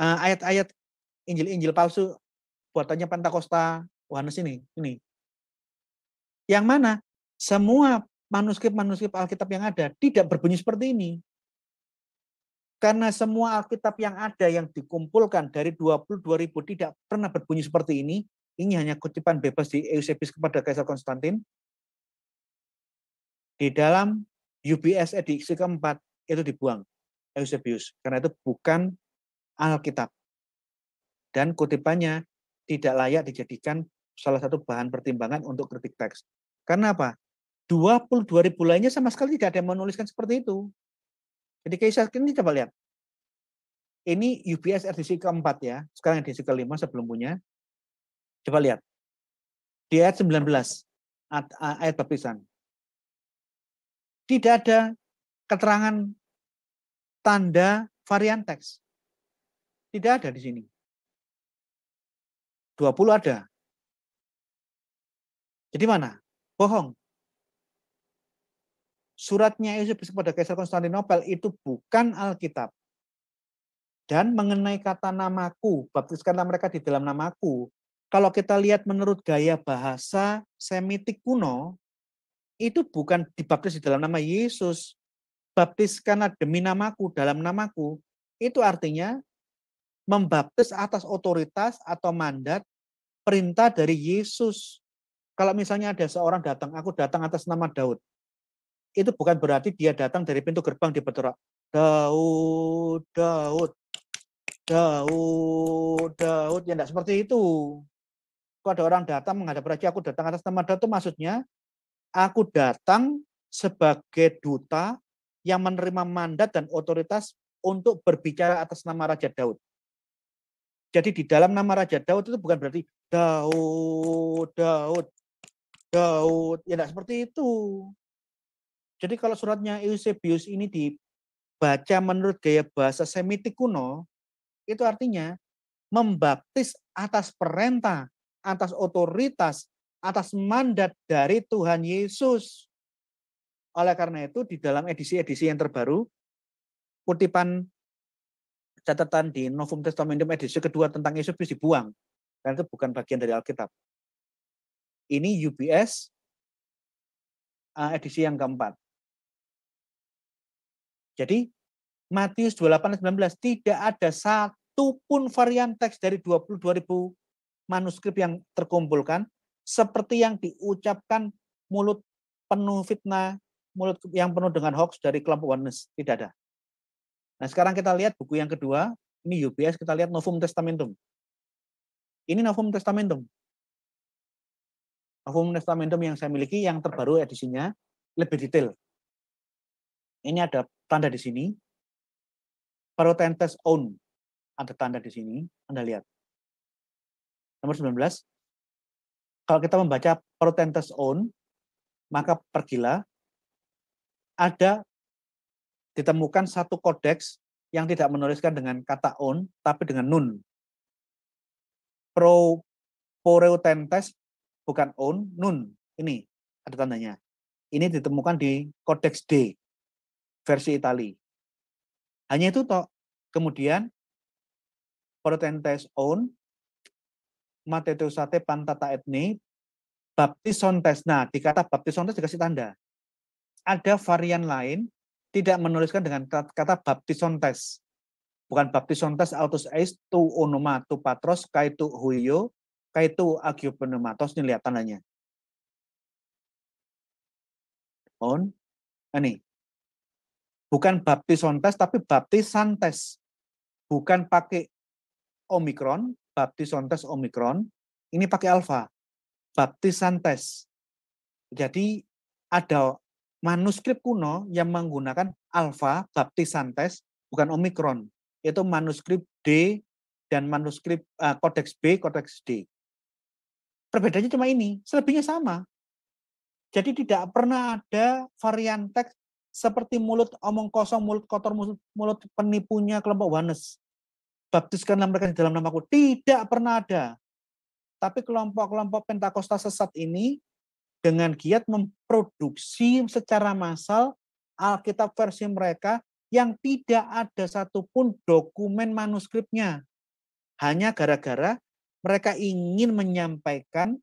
eh, ayat-ayat Injil-Injil palsu buatannya Pentakosta, Yohanes ini, ini. Yang mana semua manuskrip-manuskrip Alkitab yang ada tidak berbunyi seperti ini. Karena semua Alkitab yang ada yang dikumpulkan dari 22 ribu tidak pernah berbunyi seperti ini. Ini hanya kutipan bebas di Eusebius kepada Kaisar Konstantin. Di dalam UBS edisi keempat itu dibuang Eusebius. Karena itu bukan Alkitab. Dan kutipannya tidak layak dijadikan salah satu bahan pertimbangan untuk kritik teks. Karena apa? 22 ribu lainnya sama sekali tidak ada yang menuliskan seperti itu. Jadi kisah ini coba lihat. Ini UBS edisi keempat ya. Sekarang edisi kelima sebelum punya. Coba lihat. Di ayat 19. Ayat, ayat Tidak ada keterangan tanda varian teks. Tidak ada di sini. 20 ada. Jadi mana? Bohong. Suratnya Yusuf kepada Kaisar Konstantinopel itu bukan Alkitab. Dan mengenai kata namaku, baptiskanlah mereka di dalam namaku. Kalau kita lihat menurut gaya bahasa Semitik kuno, itu bukan dibaptis di dalam nama Yesus. Baptiskanlah demi namaku, dalam namaku. Itu artinya membaptis atas otoritas atau mandat perintah dari Yesus kalau misalnya ada seorang datang, aku datang atas nama Daud. Itu bukan berarti dia datang dari pintu gerbang di Petra. Daud, Daud, Daud, Daud. Ya tidak seperti itu. Kalau ada orang datang menghadap raja, aku datang atas nama Daud itu maksudnya aku datang sebagai duta yang menerima mandat dan otoritas untuk berbicara atas nama Raja Daud. Jadi di dalam nama Raja Daud itu bukan berarti Daud, Daud, Daud. Ya tidak seperti itu. Jadi kalau suratnya Eusebius ini dibaca menurut gaya bahasa Semitik kuno, itu artinya membaptis atas perintah, atas otoritas, atas mandat dari Tuhan Yesus. Oleh karena itu di dalam edisi-edisi yang terbaru, kutipan catatan di Novum Testamentum edisi kedua tentang Yesus dibuang. Karena itu bukan bagian dari Alkitab. Ini UBS uh, edisi yang keempat. Jadi Matius 28:19 tidak ada satu pun varian teks dari 22.000 manuskrip yang terkumpulkan seperti yang diucapkan mulut penuh fitnah, mulut yang penuh dengan hoax dari kelompok oneness, tidak ada. Nah, sekarang kita lihat buku yang kedua, ini UBS kita lihat Novum Testamentum. Ini Novum Testamentum. Novum Testamentum yang saya miliki yang terbaru edisinya lebih detail. Ini ada tanda di sini. Parotentes own ada tanda di sini. Anda lihat. Nomor 19. Kalau kita membaca Parotentes own, maka pergilah. Ada ditemukan satu kodeks yang tidak menuliskan dengan kata on, tapi dengan nun. Pro Poreutentes bukan own, nun. Ini ada tandanya. Ini ditemukan di Codex D versi Itali. Hanya itu toh. Kemudian protentes own mateteusate pantata etni baptisontes. Nah, dikata baptisontes dikasih tanda. Ada varian lain tidak menuliskan dengan kata baptisontes. Bukan baptisontes autos eis tu onoma tu patros kai huyo kaitu akiopneumatos nih lihat tandanya. On, ini eh, bukan baptisontes tapi baptisantes. Bukan pakai omikron, baptisontes omikron, ini pakai alfa, baptisantes. Jadi ada manuskrip kuno yang menggunakan alfa baptisantes bukan omikron, yaitu manuskrip D dan manuskrip uh, B, kodeks D. Perbedaannya cuma ini, selebihnya sama. Jadi tidak pernah ada varian teks seperti mulut omong kosong, mulut kotor, mulut, penipunya kelompok Wanes. Baptiskanlah mereka di dalam namaku. Tidak pernah ada. Tapi kelompok-kelompok Pentakosta sesat ini dengan giat memproduksi secara massal Alkitab versi mereka yang tidak ada satupun dokumen manuskripnya. Hanya gara-gara mereka ingin menyampaikan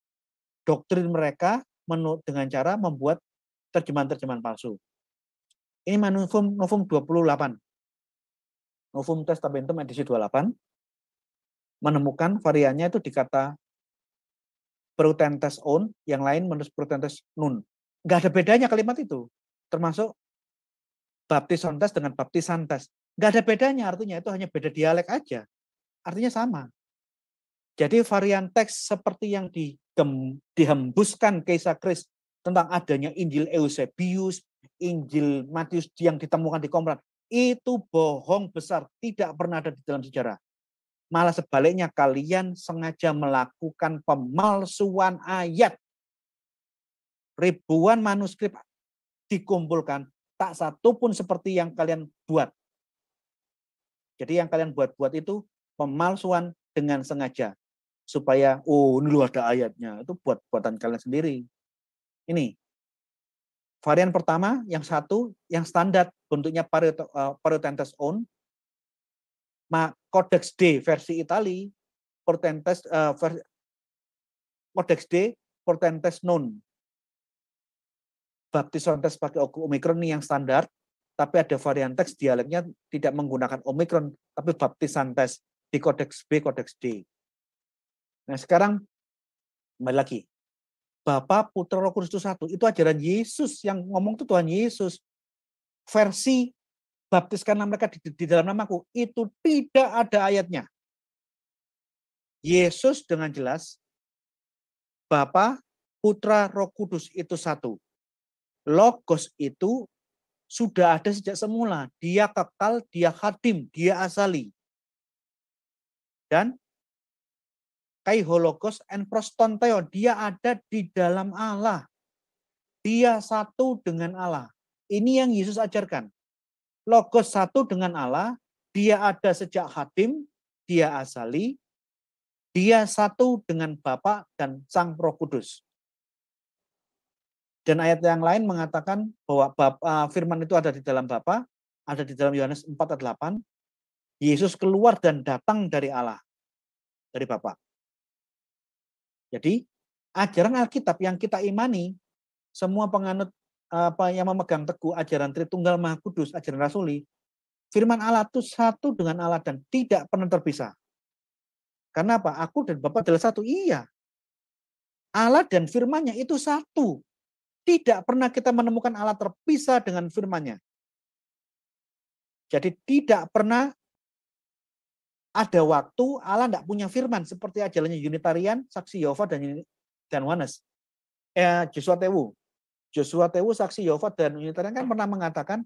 doktrin mereka dengan cara membuat terjemahan-terjemahan palsu. Ini Novum, Novum 28. Novum Testamentum edisi 28 menemukan variannya itu di kata Protentes on, yang lain menulis Protentes nun. Nggak ada bedanya kalimat itu. Termasuk baptisontes dengan baptisantes. Nggak ada bedanya artinya, itu hanya beda dialek aja. Artinya sama. Jadi varian teks seperti yang digem, dihembuskan Kaisar Kris tentang adanya Injil Eusebius, Injil Matius yang ditemukan di Komrat itu bohong besar, tidak pernah ada di dalam sejarah. Malah sebaliknya kalian sengaja melakukan pemalsuan ayat. Ribuan manuskrip dikumpulkan, tak satu pun seperti yang kalian buat. Jadi yang kalian buat-buat itu pemalsuan dengan sengaja supaya oh ini lu ada ayatnya itu buat buatan kalian sendiri ini varian pertama yang satu yang standar bentuknya Parotentes eh, uh, own Ma, Codex D versi Itali Portentes uh, eh, Codex D Portentes non Baptisontes pakai Omikron ini yang standar tapi ada varian teks dialeknya tidak menggunakan Omikron tapi Baptisantes di Codex B Codex D Nah sekarang kembali lagi. Bapa, Putra, Roh Kudus itu satu. Itu ajaran Yesus yang ngomong itu Tuhan Yesus. Versi baptiskanlah mereka di, di dalam namaku. Itu tidak ada ayatnya. Yesus dengan jelas Bapa, Putra, Roh Kudus itu satu. Logos itu sudah ada sejak semula. Dia kekal, dia khatim, dia asali. Dan kai hologos and prostonteo. Dia ada di dalam Allah. Dia satu dengan Allah. Ini yang Yesus ajarkan. Logos satu dengan Allah, dia ada sejak hatim, dia asali, dia satu dengan Bapa dan Sang Roh Kudus. Dan ayat yang lain mengatakan bahwa Bapa, eh, firman itu ada di dalam Bapa, ada di dalam Yohanes 4 ayat 8. Yesus keluar dan datang dari Allah, dari Bapa. Jadi ajaran Alkitab yang kita imani, semua penganut apa yang memegang teguh ajaran Tritunggal Maha Kudus, ajaran Rasuli, firman Allah itu satu dengan Allah dan tidak pernah terpisah. Karena apa? Aku dan Bapak adalah satu. Iya. Allah dan firmannya itu satu. Tidak pernah kita menemukan Allah terpisah dengan firmannya. Jadi tidak pernah ada waktu Allah tidak punya firman seperti ajarannya Unitarian, saksi Yehova dan dan Wanes. Eh, ya, Joshua Tewu. Joshua Tewu, saksi Yehova dan Unitarian kan pernah mengatakan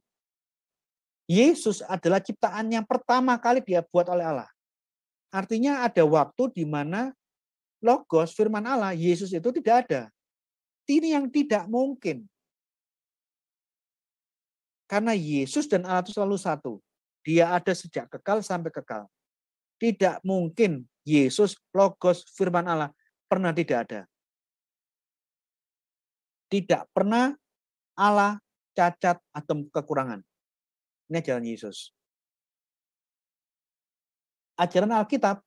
Yesus adalah ciptaan yang pertama kali dia buat oleh Allah. Artinya ada waktu di mana logos firman Allah Yesus itu tidak ada. Ini yang tidak mungkin. Karena Yesus dan Allah itu selalu satu. Dia ada sejak kekal sampai kekal. Tidak mungkin Yesus, Logos, Firman Allah pernah tidak ada. Tidak pernah Allah cacat atau kekurangan. Ini ajaran Yesus. Ajaran Alkitab,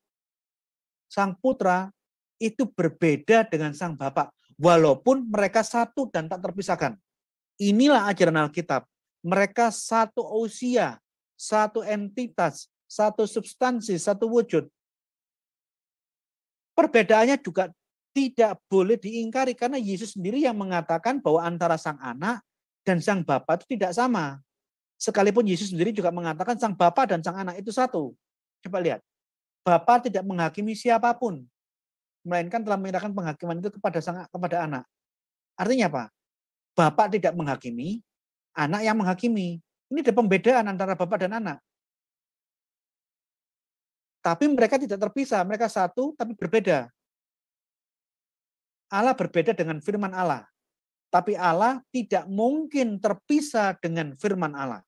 Sang Putra itu berbeda dengan Sang Bapak. Walaupun mereka satu dan tak terpisahkan. Inilah ajaran Alkitab. Mereka satu usia, satu entitas, satu substansi, satu wujud. Perbedaannya juga tidak boleh diingkari karena Yesus sendiri yang mengatakan bahwa antara sang anak dan sang bapa itu tidak sama. Sekalipun Yesus sendiri juga mengatakan sang bapa dan sang anak itu satu. Coba lihat. Bapa tidak menghakimi siapapun, melainkan telah menyerahkan penghakiman itu kepada sang kepada anak. Artinya apa? Bapak tidak menghakimi, anak yang menghakimi. Ini ada pembedaan antara bapak dan anak. Tapi mereka tidak terpisah, mereka satu tapi berbeda. Allah berbeda dengan firman Allah. Tapi Allah tidak mungkin terpisah dengan firman Allah.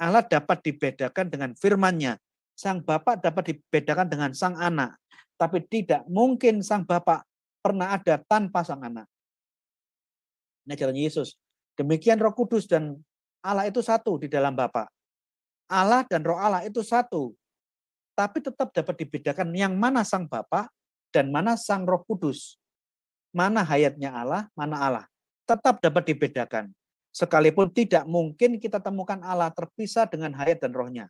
Allah dapat dibedakan dengan firmannya. Sang Bapak dapat dibedakan dengan sang anak. Tapi tidak mungkin sang Bapak pernah ada tanpa sang anak. Ini jalan Yesus. Demikian roh kudus dan Allah itu satu di dalam Bapak. Allah dan roh Allah itu satu tapi tetap dapat dibedakan yang mana sang Bapa dan mana sang Roh Kudus. Mana hayatnya Allah, mana Allah. Tetap dapat dibedakan. Sekalipun tidak mungkin kita temukan Allah terpisah dengan hayat dan rohnya.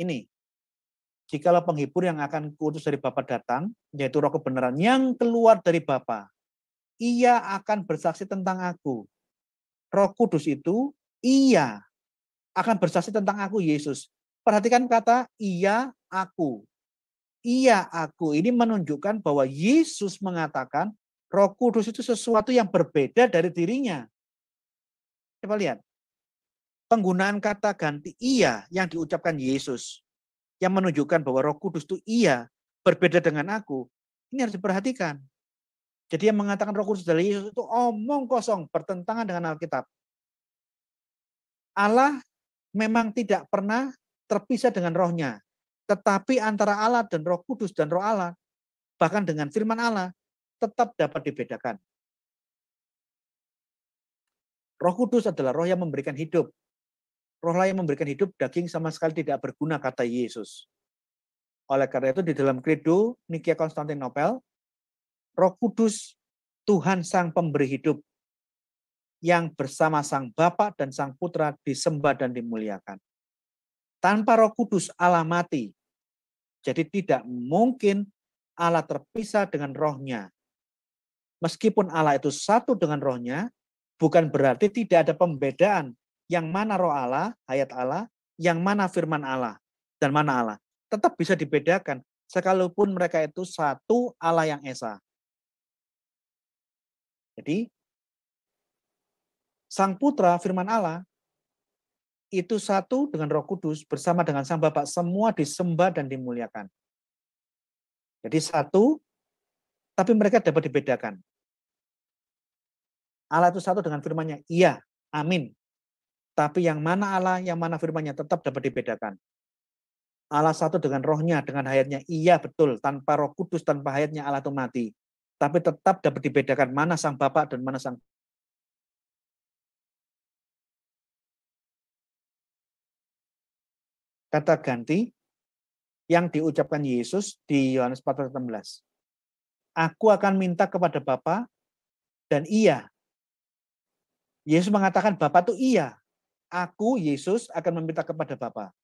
Ini, jikalau penghibur yang akan kuutus dari Bapa datang, yaitu roh kebenaran yang keluar dari Bapa, ia akan bersaksi tentang aku. Roh kudus itu, ia akan bersaksi tentang aku, Yesus. Perhatikan kata Ia aku. Ia aku ini menunjukkan bahwa Yesus mengatakan Roh Kudus itu sesuatu yang berbeda dari dirinya. Coba lihat. Penggunaan kata ganti Ia yang diucapkan Yesus yang menunjukkan bahwa Roh Kudus itu Ia berbeda dengan aku. Ini harus diperhatikan. Jadi yang mengatakan Roh Kudus dari Yesus itu omong kosong bertentangan dengan Alkitab. Allah memang tidak pernah terpisah dengan rohnya. Tetapi antara Allah dan roh kudus dan roh Allah, bahkan dengan firman Allah, tetap dapat dibedakan. Roh kudus adalah roh yang memberikan hidup. Roh lain memberikan hidup, daging sama sekali tidak berguna, kata Yesus. Oleh karena itu, di dalam kredo Nikia Konstantinopel, roh kudus Tuhan sang pemberi hidup yang bersama sang Bapa dan sang Putra disembah dan dimuliakan. Tanpa roh kudus Allah mati. Jadi tidak mungkin Allah terpisah dengan rohnya. Meskipun Allah itu satu dengan rohnya, bukan berarti tidak ada pembedaan yang mana roh Allah, ayat Allah, yang mana firman Allah, dan mana Allah. Tetap bisa dibedakan, sekalipun mereka itu satu Allah yang Esa. Jadi, Sang Putra, firman Allah, itu satu dengan Roh Kudus bersama dengan Sang Bapa semua disembah dan dimuliakan. Jadi satu, tapi mereka dapat dibedakan. Allah itu satu dengan firman-Nya. Iya, amin. Tapi yang mana Allah, yang mana firman-Nya tetap dapat dibedakan. Allah satu dengan rohnya, dengan hayatnya. Iya betul, tanpa roh kudus, tanpa hayatnya Allah itu mati. Tapi tetap dapat dibedakan mana sang Bapak dan mana sang kata ganti yang diucapkan Yesus di Yohanes 14. Aku akan minta kepada Bapa dan Ia. Yesus mengatakan Bapa itu Ia. Aku Yesus akan meminta kepada Bapa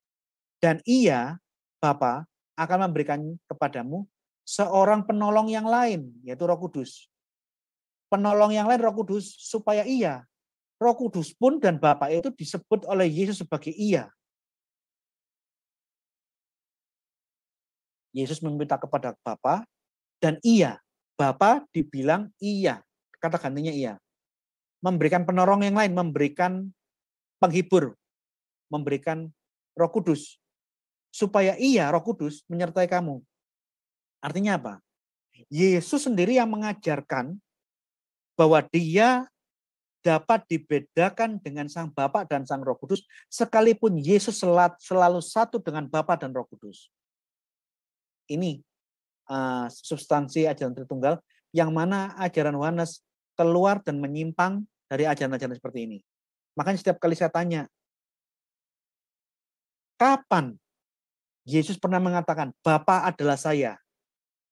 dan Ia Bapa akan memberikan kepadamu seorang penolong yang lain yaitu Roh Kudus. Penolong yang lain Roh Kudus supaya Ia Roh Kudus pun dan Bapa itu disebut oleh Yesus sebagai Ia Yesus meminta kepada Bapa dan ia, Bapa dibilang Ia, kata gantinya Ia, Memberikan penorong yang lain, memberikan penghibur, memberikan Roh Kudus supaya ia Roh Kudus menyertai kamu. Artinya apa? Yesus sendiri yang mengajarkan bahwa dia dapat dibedakan dengan Sang Bapa dan Sang Roh Kudus, sekalipun Yesus selalu satu dengan Bapa dan Roh Kudus ini uh, substansi ajaran Tritunggal yang mana ajaran Yohanes keluar dan menyimpang dari ajaran-ajaran seperti ini. Makanya setiap kali saya tanya, kapan Yesus pernah mengatakan, Bapa adalah saya,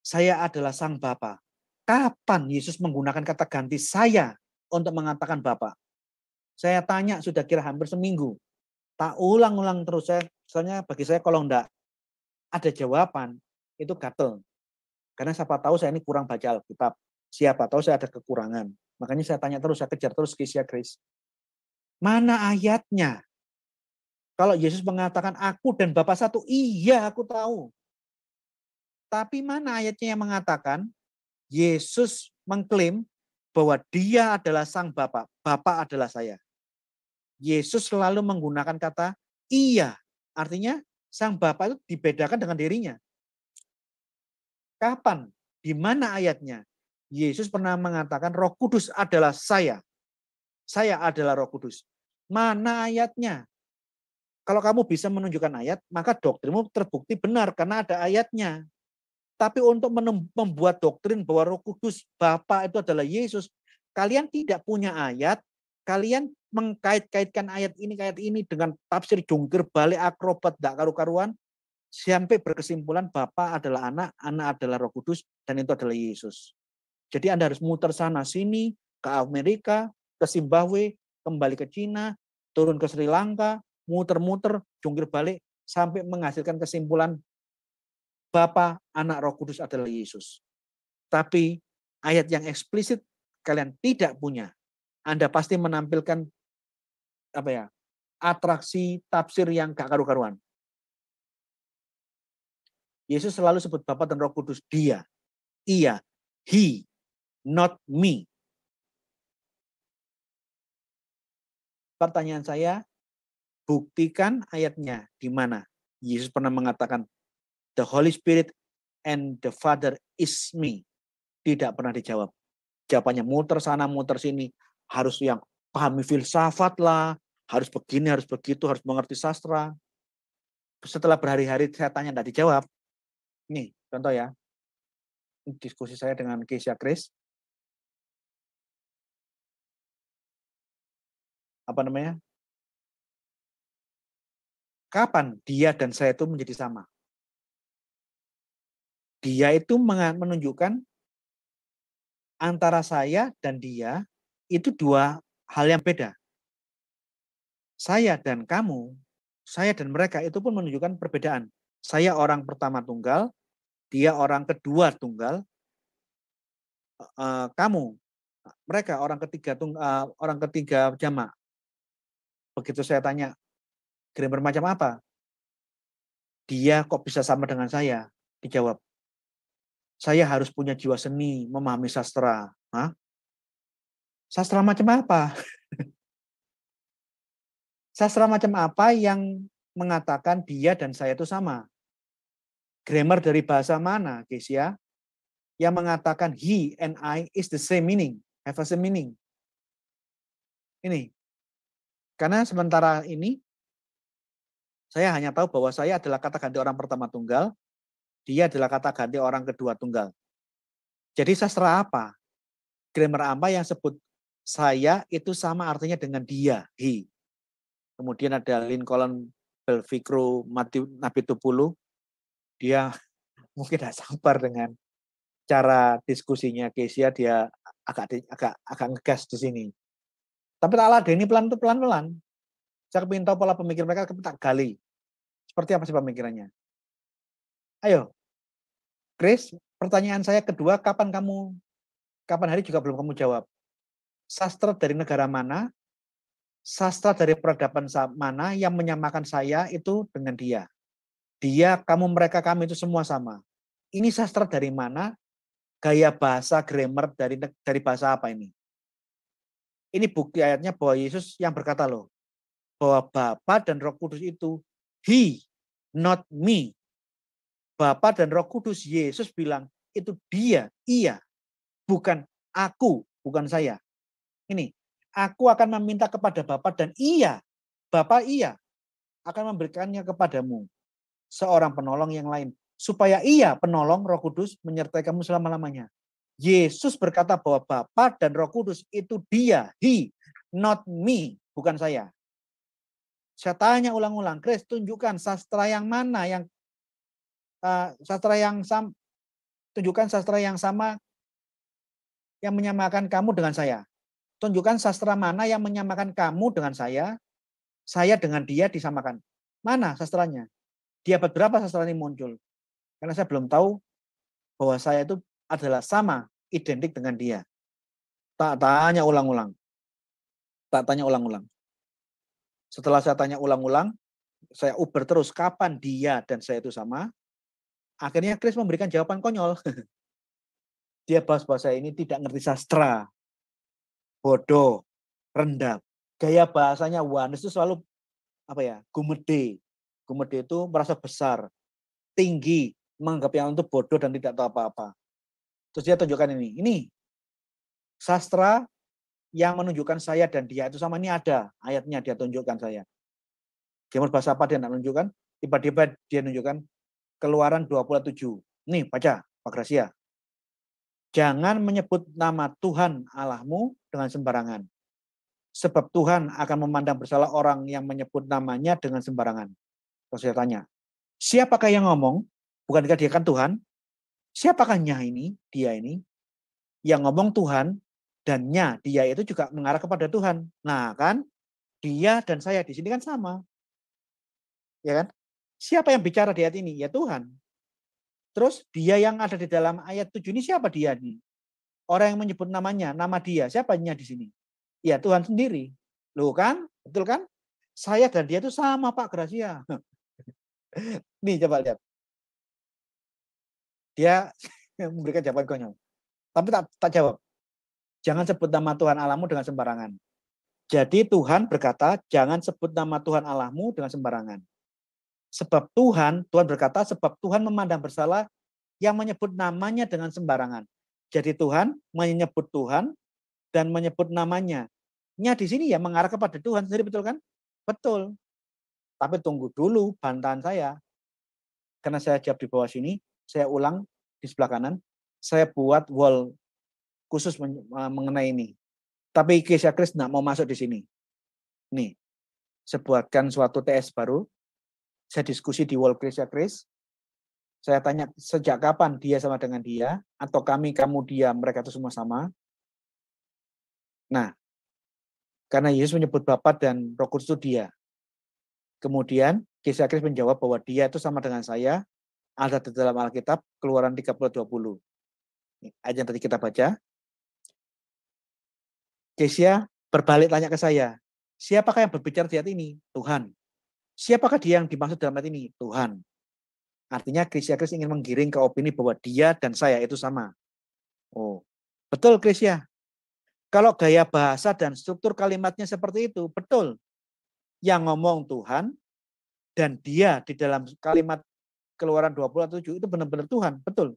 saya adalah sang Bapa. Kapan Yesus menggunakan kata ganti saya untuk mengatakan Bapa? Saya tanya sudah kira hampir seminggu. Tak ulang-ulang terus saya, soalnya bagi saya kalau enggak ada jawaban, itu gatel. Karena siapa tahu saya ini kurang baca Alkitab. Siapa tahu saya ada kekurangan. Makanya saya tanya terus, saya kejar terus Kisya Kris. Mana ayatnya? Kalau Yesus mengatakan aku dan Bapak satu, iya aku tahu. Tapi mana ayatnya yang mengatakan Yesus mengklaim bahwa dia adalah sang Bapak, Bapak adalah saya. Yesus selalu menggunakan kata iya. Artinya sang Bapak itu dibedakan dengan dirinya. Kapan? Di mana ayatnya? Yesus pernah mengatakan Roh Kudus adalah saya. Saya adalah Roh Kudus. Mana ayatnya? Kalau kamu bisa menunjukkan ayat, maka doktrinmu terbukti benar karena ada ayatnya. Tapi untuk membuat doktrin bahwa Roh Kudus Bapa itu adalah Yesus, kalian tidak punya ayat, kalian mengkait-kaitkan ayat ini ayat ini dengan tafsir jungkir balik akrobat tidak karu-karuan, sampai berkesimpulan Bapa adalah anak, anak adalah Roh Kudus, dan itu adalah Yesus. Jadi Anda harus muter sana sini, ke Amerika, ke Zimbabwe, kembali ke Cina, turun ke Sri Lanka, muter-muter, jungkir balik, sampai menghasilkan kesimpulan Bapa, anak Roh Kudus adalah Yesus. Tapi ayat yang eksplisit kalian tidak punya. Anda pasti menampilkan apa ya? atraksi tafsir yang gak karu-karuan Yesus selalu sebut Bapa dan Roh Kudus dia, ia, he, not me. Pertanyaan saya, buktikan ayatnya di mana? Yesus pernah mengatakan, the Holy Spirit and the Father is me. Tidak pernah dijawab. Jawabannya muter sana, muter sini. Harus yang pahami filsafat lah, harus begini, harus begitu, harus mengerti sastra. Setelah berhari-hari saya tanya, tidak dijawab nih contoh ya diskusi saya dengan Keisha Chris apa namanya kapan dia dan saya itu menjadi sama dia itu menunjukkan antara saya dan dia itu dua hal yang beda saya dan kamu saya dan mereka itu pun menunjukkan perbedaan saya orang pertama tunggal dia orang kedua tunggal, uh, kamu mereka orang ketiga tung uh, orang ketiga jama. Begitu saya tanya, grammar macam apa? Dia kok bisa sama dengan saya? Dijawab, saya harus punya jiwa seni, memahami sastra. Hah? Sastra macam apa? sastra macam apa yang mengatakan dia dan saya itu sama? grammar dari bahasa mana, guys ya? Yang mengatakan he and I is the same meaning, have the same meaning. Ini. Karena sementara ini saya hanya tahu bahwa saya adalah kata ganti orang pertama tunggal, dia adalah kata ganti orang kedua tunggal. Jadi sastra apa? Grammar apa yang sebut saya itu sama artinya dengan dia, he. Kemudian ada Lincoln Belfikro Nabi Tupulu, dia mungkin tidak sabar dengan cara diskusinya Kesia dia agak agak agak ngegas di sini. Tapi tak ala ini pelan pelan pelan. Saya kepingin tahu pola pemikir mereka, tapi tak gali. Seperti apa sih pemikirannya? Ayo, Chris, pertanyaan saya kedua, kapan kamu, kapan hari juga belum kamu jawab. Sastra dari negara mana, sastra dari peradaban mana yang menyamakan saya itu dengan dia dia, kamu, mereka, kami itu semua sama. Ini sastra dari mana? Gaya bahasa grammar dari dari bahasa apa ini? Ini bukti ayatnya bahwa Yesus yang berkata loh, bahwa Bapa dan Roh Kudus itu he, not me. Bapa dan Roh Kudus Yesus bilang itu dia, Ia, bukan aku, bukan saya. Ini, aku akan meminta kepada Bapa dan Ia Bapa Ia akan memberikannya kepadamu seorang penolong yang lain. Supaya ia penolong roh kudus menyertai kamu selama-lamanya. Yesus berkata bahwa Bapa dan roh kudus itu dia, he, not me, bukan saya. Saya tanya ulang-ulang, Chris tunjukkan sastra yang mana yang uh, sastra yang sam, tunjukkan sastra yang sama yang menyamakan kamu dengan saya. Tunjukkan sastra mana yang menyamakan kamu dengan saya, saya dengan dia disamakan. Mana sastranya? di abad berapa sastra ini muncul. Karena saya belum tahu bahwa saya itu adalah sama identik dengan dia. Tak tanya ulang-ulang. Tak tanya ulang-ulang. Setelah saya tanya ulang-ulang, saya uber terus kapan dia dan saya itu sama. Akhirnya Chris memberikan jawaban konyol. dia bahas bahasa ini tidak ngerti sastra. Bodoh, rendah. Gaya bahasanya Wanes itu selalu apa ya, gumede, Gumede itu merasa besar, tinggi, menganggap yang itu bodoh dan tidak tahu apa-apa. Terus dia tunjukkan ini. Ini sastra yang menunjukkan saya dan dia itu sama ini ada ayatnya dia tunjukkan saya. Gimana bahasa apa dia nak menunjukkan? Tiba-tiba dia menunjukkan keluaran 27. Nih baca Pak Gracia. Jangan menyebut nama Tuhan Allahmu dengan sembarangan. Sebab Tuhan akan memandang bersalah orang yang menyebut namanya dengan sembarangan. Terus saya tanya, siapakah yang ngomong? Bukankah dia kan Tuhan? Siapakahnya ini, dia ini? Yang ngomong Tuhan dan nyah dia itu juga mengarah kepada Tuhan. Nah kan, dia dan saya di sini kan sama. Ya kan? Siapa yang bicara di ayat ini? Ya Tuhan. Terus dia yang ada di dalam ayat 7 ini siapa dia ini? Orang yang menyebut namanya, nama dia, siapanya di sini? Ya Tuhan sendiri. Loh kan? Betul kan? Saya dan dia itu sama Pak Gracia. Nih coba lihat. Dia memberikan jawaban konyol. Tapi tak, tak jawab. Jangan sebut nama Tuhan Allahmu dengan sembarangan. Jadi Tuhan berkata, jangan sebut nama Tuhan Allahmu dengan sembarangan. Sebab Tuhan, Tuhan berkata, sebab Tuhan memandang bersalah yang menyebut namanya dengan sembarangan. Jadi Tuhan menyebut Tuhan dan menyebut namanya. Nya di sini ya mengarah kepada Tuhan sendiri betul kan? Betul. Tapi tunggu dulu bantahan saya. Karena saya jawab di bawah sini, saya ulang di sebelah kanan, saya buat wall khusus mengenai ini. Tapi Kris tidak mau masuk di sini. Nih, saya buatkan suatu TS baru. Saya diskusi di wall Krisya Kris. Saya tanya sejak kapan dia sama dengan dia, atau kami, kamu, dia, mereka itu semua sama. Nah, karena Yesus menyebut Bapa dan Roh Kudus itu dia. Kemudian Yesus Kristus menjawab bahwa dia itu sama dengan saya, ada di dalam Alkitab, keluaran 30-20. Ayat yang tadi kita baca. Yesia berbalik tanya ke saya, siapakah yang berbicara di ayat ini? Tuhan. Siapakah dia yang dimaksud dalam ayat ini? Tuhan. Artinya Krisya Kris ingin menggiring ke opini bahwa dia dan saya itu sama. Oh, betul Krisya. Kalau gaya bahasa dan struktur kalimatnya seperti itu, betul yang ngomong Tuhan dan dia di dalam kalimat keluaran 27 itu benar-benar Tuhan, betul.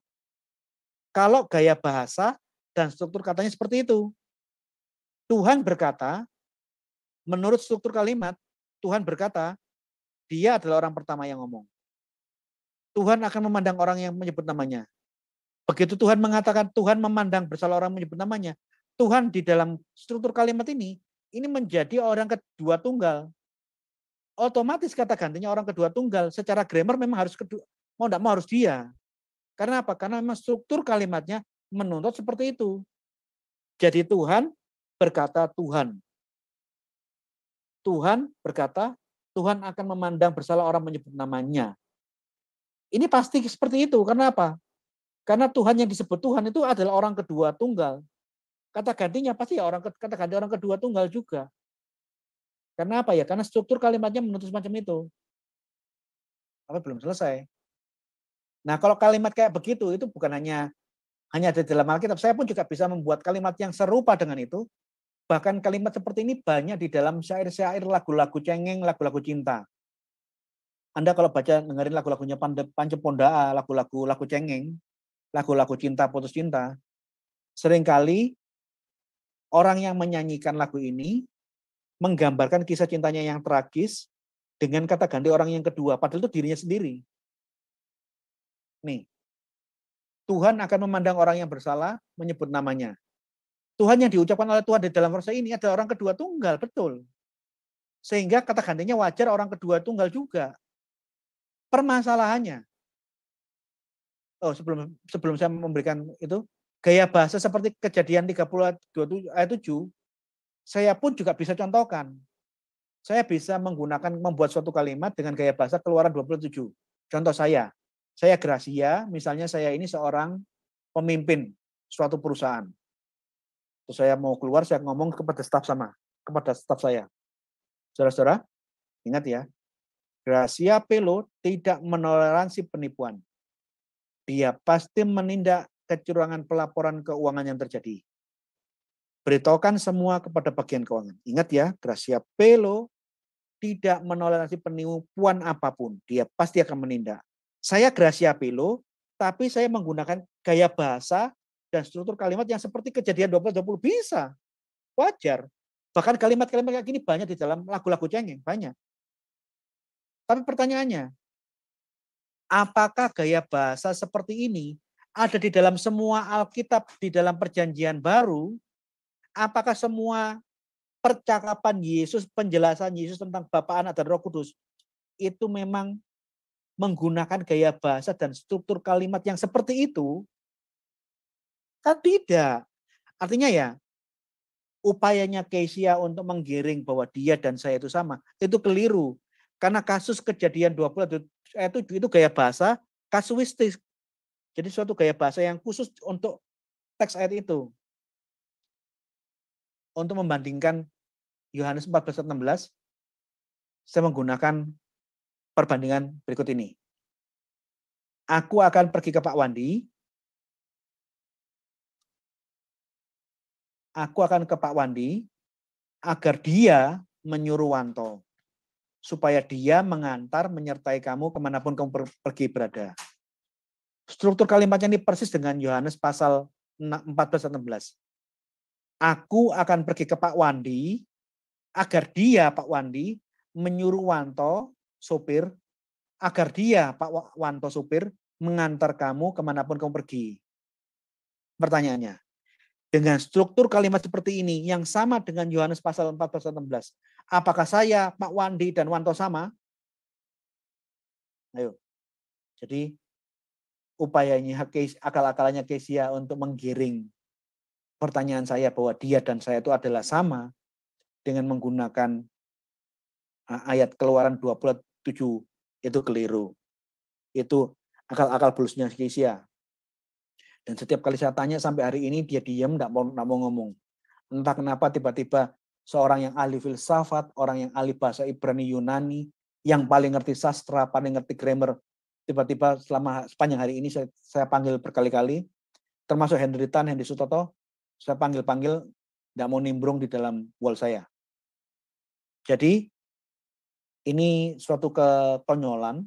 Kalau gaya bahasa dan struktur katanya seperti itu. Tuhan berkata, menurut struktur kalimat, Tuhan berkata, dia adalah orang pertama yang ngomong. Tuhan akan memandang orang yang menyebut namanya. Begitu Tuhan mengatakan Tuhan memandang bersalah orang menyebut namanya, Tuhan di dalam struktur kalimat ini, ini menjadi orang kedua tunggal otomatis kata gantinya orang kedua tunggal secara grammar memang harus kedua, mau tidak mau harus dia. Karena apa? Karena memang struktur kalimatnya menuntut seperti itu. Jadi Tuhan berkata Tuhan. Tuhan berkata Tuhan akan memandang bersalah orang menyebut namanya. Ini pasti seperti itu. Karena apa? Karena Tuhan yang disebut Tuhan itu adalah orang kedua tunggal. Kata gantinya pasti ya orang kata ganti orang kedua tunggal juga. Karena apa ya? Karena struktur kalimatnya menutup semacam itu. Tapi belum selesai. Nah, kalau kalimat kayak begitu itu bukan hanya hanya ada dalam Alkitab. Saya pun juga bisa membuat kalimat yang serupa dengan itu. Bahkan kalimat seperti ini banyak di dalam syair-syair lagu-lagu cengeng, lagu-lagu cinta. Anda kalau baca dengerin lagu-lagunya Panca Pondaa, lagu-lagu lagu cengeng, lagu-lagu cinta putus cinta, seringkali orang yang menyanyikan lagu ini menggambarkan kisah cintanya yang tragis dengan kata ganti orang yang kedua, padahal itu dirinya sendiri. Nih, Tuhan akan memandang orang yang bersalah, menyebut namanya. Tuhan yang diucapkan oleh Tuhan di dalam verse ini adalah orang kedua tunggal, betul. Sehingga kata gantinya wajar orang kedua tunggal juga. Permasalahannya, oh sebelum sebelum saya memberikan itu, gaya bahasa seperti kejadian 32 ayat 7 saya pun juga bisa contohkan. Saya bisa menggunakan membuat suatu kalimat dengan gaya bahasa keluaran 27. Contoh saya, saya Gracia, misalnya saya ini seorang pemimpin suatu perusahaan. Terus saya mau keluar, saya ngomong kepada staf sama, kepada staf saya. Saudara-saudara, ingat ya, Gracia Pelo tidak menoleransi penipuan. Dia pasti menindak kecurangan pelaporan keuangan yang terjadi. Beritahukan semua kepada bagian keuangan. Ingat ya, Gracia Pelo tidak menoleransi penipuan apapun. Dia pasti akan menindak. Saya Gracia Pelo, tapi saya menggunakan gaya bahasa dan struktur kalimat yang seperti kejadian 2020 20 bisa. Wajar. Bahkan kalimat-kalimat kayak gini banyak di dalam lagu-lagu cengeng, banyak. Tapi pertanyaannya, apakah gaya bahasa seperti ini ada di dalam semua Alkitab di dalam perjanjian baru apakah semua percakapan Yesus, penjelasan Yesus tentang Bapa, Anak dan Roh Kudus itu memang menggunakan gaya bahasa dan struktur kalimat yang seperti itu? Kan tidak. Artinya ya, upayanya Kesia untuk menggiring bahwa dia dan saya itu sama, itu keliru. Karena kasus kejadian 20 ayat 7 itu gaya bahasa kasuistik. Jadi suatu gaya bahasa yang khusus untuk teks ayat itu untuk membandingkan Yohanes 14 16, saya menggunakan perbandingan berikut ini. Aku akan pergi ke Pak Wandi. Aku akan ke Pak Wandi agar dia menyuruh Wanto supaya dia mengantar menyertai kamu kemanapun kamu pergi berada. Struktur kalimatnya ini persis dengan Yohanes pasal 14 16. Aku akan pergi ke Pak Wandi agar dia Pak Wandi menyuruh Wanto sopir agar dia Pak Wanto sopir mengantar kamu kemanapun kamu pergi. Pertanyaannya, dengan struktur kalimat seperti ini yang sama dengan Yohanes pasal 14 16, apakah saya, Pak Wandi, dan Wanto sama? Ayo. Jadi upayanya akal-akalannya Kesia untuk menggiring pertanyaan saya bahwa dia dan saya itu adalah sama dengan menggunakan ayat keluaran 27 itu keliru. Itu akal-akal bulusnya Sia. Dan setiap kali saya tanya sampai hari ini dia diam, tidak mau, mau ngomong. Entah kenapa tiba-tiba seorang yang ahli filsafat, orang yang ahli bahasa Ibrani Yunani, yang paling ngerti sastra, paling ngerti grammar, tiba-tiba selama sepanjang hari ini saya, saya panggil berkali-kali, termasuk Henry Tan, Henry Sutoto, saya panggil-panggil tidak mau nimbrung di dalam wall saya. Jadi ini suatu ketonyolan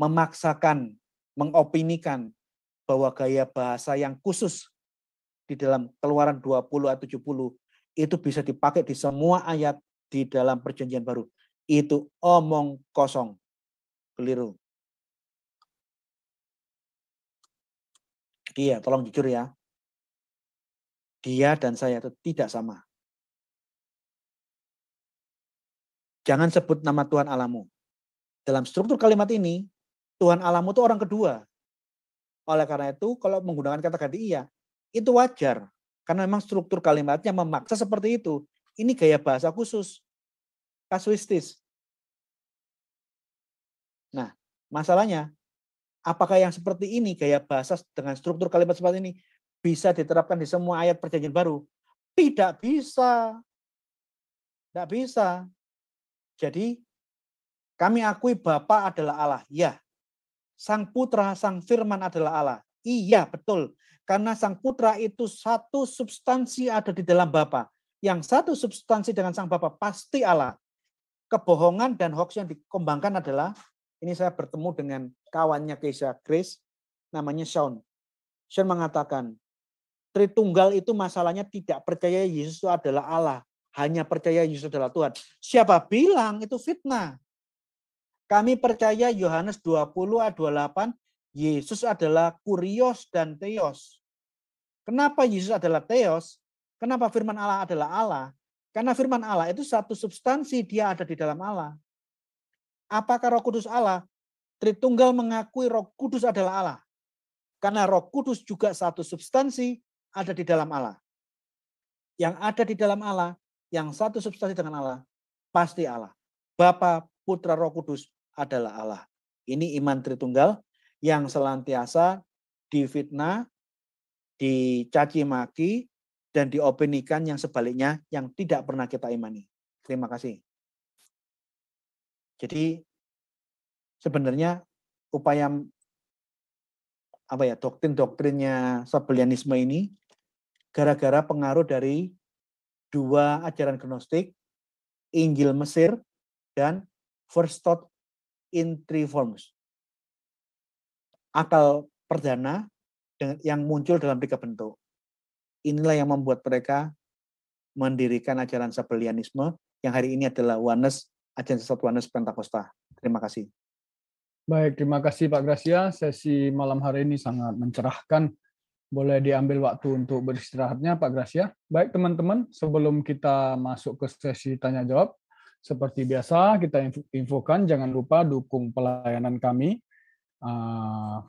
memaksakan, mengopinikan bahwa gaya bahasa yang khusus di dalam keluaran 20 atau 70 itu bisa dipakai di semua ayat di dalam perjanjian baru. Itu omong kosong. Keliru. Iya, tolong jujur ya. Dia dan saya itu tidak sama. Jangan sebut nama Tuhan Alamu. Dalam struktur kalimat ini, Tuhan Alamu itu orang kedua. Oleh karena itu, kalau menggunakan kata ganti iya, itu wajar. Karena memang struktur kalimatnya memaksa seperti itu. Ini gaya bahasa khusus. Kasuistis. Nah, masalahnya, apakah yang seperti ini, gaya bahasa dengan struktur kalimat seperti ini, bisa diterapkan di semua ayat perjanjian baru? Tidak bisa. Tidak bisa. Jadi kami akui Bapa adalah Allah. Ya. Sang Putra, Sang Firman adalah Allah. Iya, betul. Karena Sang Putra itu satu substansi ada di dalam Bapa. Yang satu substansi dengan Sang Bapa pasti Allah. Kebohongan dan hoax yang dikembangkan adalah ini saya bertemu dengan kawannya Keisha Grace namanya Sean. Sean mengatakan, Tritunggal itu masalahnya tidak percaya Yesus itu adalah Allah. Hanya percaya Yesus adalah Tuhan. Siapa bilang itu fitnah? Kami percaya Yohanes 20 ayat 28, Yesus adalah kurios dan teos. Kenapa Yesus adalah teos? Kenapa firman Allah adalah Allah? Karena firman Allah itu satu substansi, dia ada di dalam Allah. Apakah roh kudus Allah? Tritunggal mengakui roh kudus adalah Allah. Karena roh kudus juga satu substansi, ada di dalam Allah. Yang ada di dalam Allah, yang satu substansi dengan Allah, pasti Allah. Bapa, Putra, Roh Kudus adalah Allah. Ini iman Tritunggal yang selantiasa difitnah, dicaci maki, dan diopinikan yang sebaliknya yang tidak pernah kita imani. Terima kasih. Jadi sebenarnya upaya apa ya doktrin-doktrinnya sebelianisme ini gara-gara pengaruh dari dua ajaran Gnostik, Injil Mesir, dan First Thought in Three Forms. Akal perdana yang muncul dalam tiga bentuk. Inilah yang membuat mereka mendirikan ajaran Sabelianisme yang hari ini adalah Wanes ajaran sesat Wanes Pentakosta. Terima kasih. Baik, terima kasih Pak Gracia. Sesi malam hari ini sangat mencerahkan boleh diambil waktu untuk beristirahatnya Pak Gracia. Ya. Baik teman-teman, sebelum kita masuk ke sesi tanya jawab, seperti biasa kita infokan jangan lupa dukung pelayanan kami ah,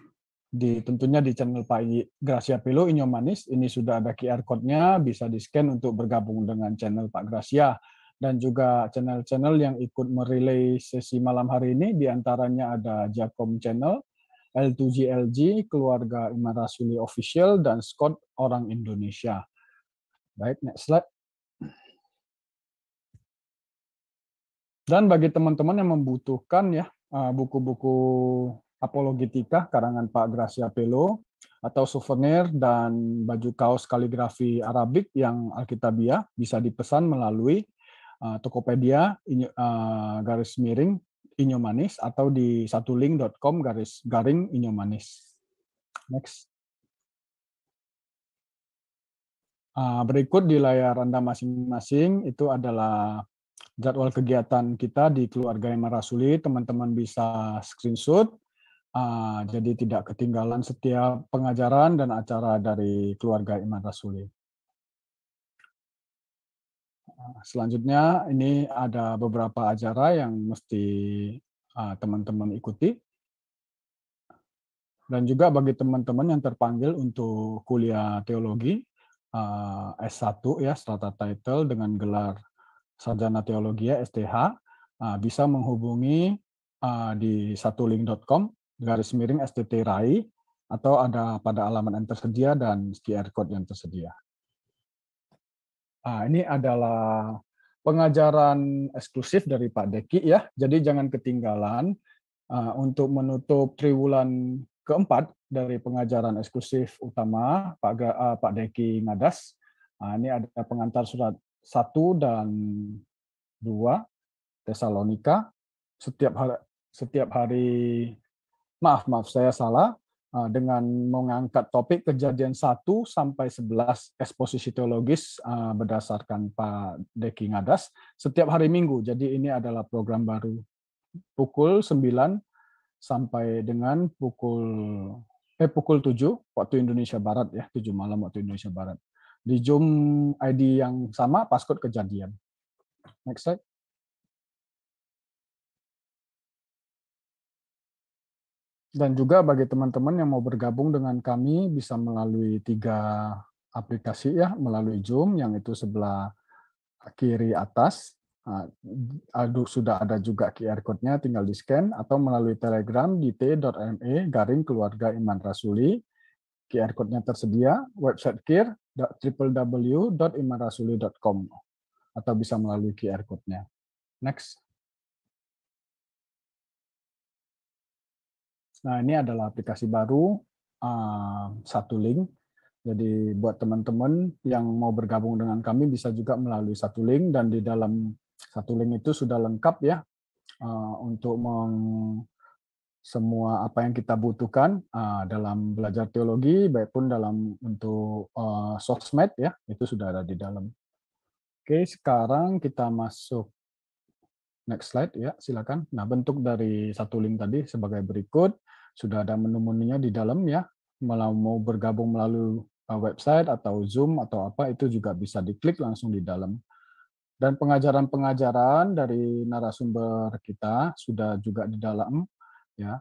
di tentunya di channel Pak Gracia Pilo Inyomanis. Ini sudah ada QR code-nya, bisa di-scan untuk bergabung dengan channel Pak Gracia ya. dan juga channel-channel yang ikut merilai sesi malam hari ini diantaranya ada Jakom Channel, L2GLG, keluarga Imarasuli Official, dan Scott orang Indonesia. Baik, next slide. Dan bagi teman-teman yang membutuhkan ya eh, buku-buku apologetika karangan Pak Gracia Pelo atau souvenir dan baju kaos kaligrafi Arabik yang Alkitabiah bisa dipesan melalui eh, Tokopedia eh, garis miring inyomanis atau di satu link.com garis garing inyomanis. Next. Ah, berikut di layar Anda masing-masing itu adalah jadwal kegiatan kita di keluarga yang merasuli. Teman-teman bisa screenshot, ah, jadi tidak ketinggalan setiap pengajaran dan acara dari keluarga Iman Rasuli. Nah, selanjutnya ini ada beberapa acara yang mesti ah, teman-teman uh, ikuti. Dan juga bagi teman-teman yang terpanggil untuk kuliah teologi uh, ah, S1 ya strata title dengan gelar sarjana teologi ya, STH uh, ah, bisa menghubungi uh, di satulink.com garis miring STT RAI atau ada pada alamat yang tersedia dan QR code yang tersedia. Nah, ini adalah pengajaran eksklusif dari Pak Deki ya. Jadi jangan ketinggalan uh, untuk menutup triwulan keempat dari pengajaran eksklusif utama Pak uh, Pak Deki Ngadas. Nah, ini ada pengantar surat 1 dan 2 Tesalonika setiap hari setiap hari maaf maaf saya salah Ah, dengan mengangkat topik kejadian 1 sampai 11 eksposisi teologis ah, berdasarkan Pak Deki Ngadas setiap hari Minggu. Jadi ini adalah program baru pukul 9 sampai dengan pukul eh pukul 7 waktu Indonesia Barat ya, 7 malam waktu Indonesia Barat. Di Zoom ID yang sama, passcode kejadian. Next slide. Dan juga bagi teman-teman yang mau bergabung dengan kami bisa melalui tiga aplikasi ya, melalui Zoom yang itu sebelah kiri atas. Ah, Aduh, sudah ada juga QR code-nya, tinggal di-scan atau melalui Telegram di t.me garing keluarga Iman Rasuli. QR code-nya tersedia, website kir www.imanrasuli.com atau bisa melalui QR code-nya. Next. Nah, ini adalah aplikasi baru, ehm, satu link. Jadi buat teman-teman yang mau bergabung dengan kami bisa juga melalui satu link dan di dalam satu link itu sudah lengkap ya ehm, untuk meng semua apa yang kita butuhkan ehm, dalam belajar teologi baik pun dalam untuk sosmed ya itu sudah ada di dalam. Oke, sekarang kita masuk next slide ya, silakan. Nah, bentuk dari satu link tadi sebagai berikut sudah ada menu-menunya di ya Malah mau bergabung melalui uh, website atau Zoom atau apa itu juga bisa diklik langsung di dalam. Dan pengajaran-pengajaran dari narasumber kita sudah juga di dalam ya.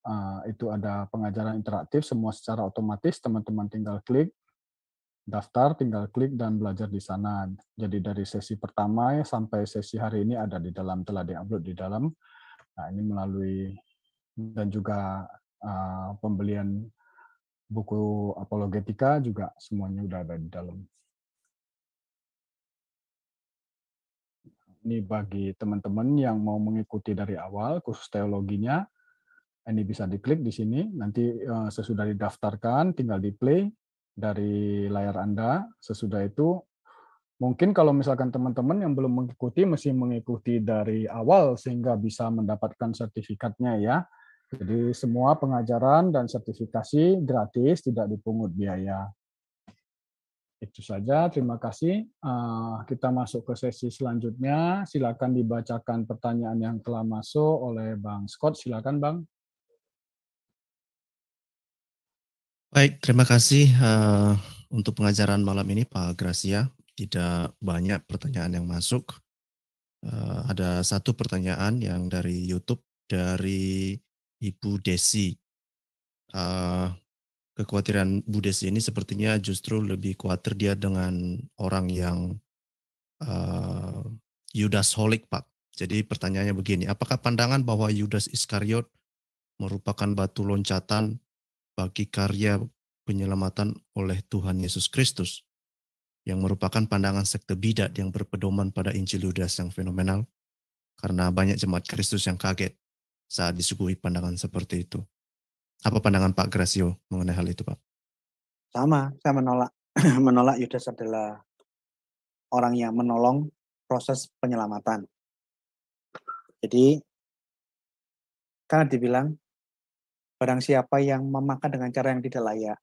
Uh, itu ada pengajaran interaktif semua secara otomatis teman-teman tinggal klik daftar tinggal klik dan belajar di sana. Jadi dari sesi pertama sampai sesi hari ini ada di dalam telah diupload di dalam. Nah, ini melalui dan juga uh, pembelian buku apologetika juga semuanya sudah ada di dalam. Ini bagi teman-teman yang mau mengikuti dari awal khusus teologinya, ini bisa diklik di sini. Nanti eh, sesudah didaftarkan tinggal di play dari layar Anda. Sesudah itu mungkin kalau misalkan teman-teman yang belum mengikuti mesti mengikuti dari awal sehingga bisa mendapatkan sertifikatnya ya. Jadi semua pengajaran dan sertifikasi gratis, tidak dipungut biaya. Itu saja, terima kasih. Eh, kita masuk ke sesi selanjutnya. Silakan dibacakan pertanyaan yang telah masuk oleh Bang Scott. Silakan Bang. Baik, terima kasih eh, untuk pengajaran malam ini Pak Gracia. Tidak banyak pertanyaan yang masuk. Eh, ada satu pertanyaan yang dari YouTube dari Ibu Desi. Uh, kekhawatiran Bu Desi ini sepertinya justru lebih khawatir dia dengan orang yang uh, eh, Yudas Holik, Pak. Jadi pertanyaannya begini, apakah pandangan bahwa Yudas Iskariot merupakan batu loncatan bagi karya penyelamatan oleh Tuhan Yesus Kristus yang merupakan pandangan sekte bidat yang berpedoman pada Injil Yudas yang fenomenal karena banyak jemaat Kristus yang kaget saat disuguhi pandangan seperti itu. Apa pandangan Pak Gracio mengenai hal itu, Pak? Sama, saya menolak. menolak Yudas adalah orang yang menolong proses penyelamatan. Jadi, karena dibilang, barang siapa yang memakan dengan cara yang tidak layak,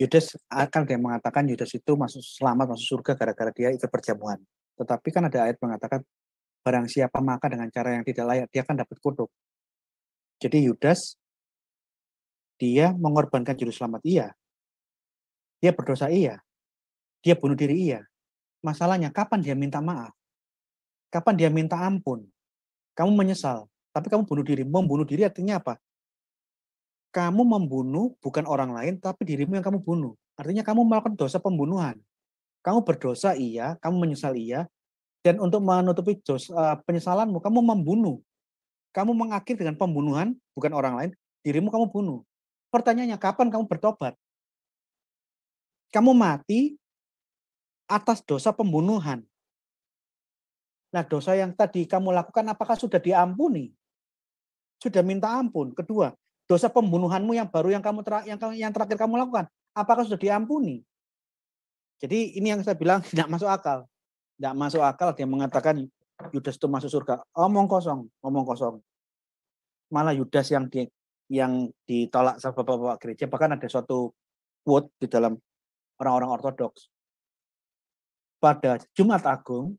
Yudas akan dia mengatakan Yudas itu masuk selamat masuk surga gara-gara dia ikut perjamuan. Tetapi kan ada ayat mengatakan barang siapa makan dengan cara yang tidak layak, dia akan dapat kutuk. Jadi Yudas, dia mengorbankan juru selamat iya. Dia berdosa iya. Dia bunuh diri iya. Masalahnya kapan dia minta maaf? Kapan dia minta ampun? Kamu menyesal, tapi kamu bunuh diri. Membunuh diri artinya apa? Kamu membunuh bukan orang lain, tapi dirimu yang kamu bunuh. Artinya kamu melakukan dosa pembunuhan. Kamu berdosa iya, kamu menyesal iya, dan untuk menutupi jos, uh, penyesalanmu, kamu membunuh. Kamu mengakui dengan pembunuhan, bukan orang lain, dirimu kamu bunuh. Pertanyaannya, kapan kamu bertobat? Kamu mati atas dosa pembunuhan. Nah, dosa yang tadi kamu lakukan apakah sudah diampuni? Sudah minta ampun. Kedua, dosa pembunuhanmu yang baru yang kamu yang, yang terakhir kamu lakukan, apakah sudah diampuni? Jadi ini yang saya bilang tidak masuk akal tidak masuk akal dia mengatakan Yudas itu masuk surga. Omong kosong, omong kosong. Malah Yudas yang di, yang ditolak sama bapak-bapak gereja bahkan ada suatu quote di dalam orang-orang ortodoks. Pada Jumat Agung,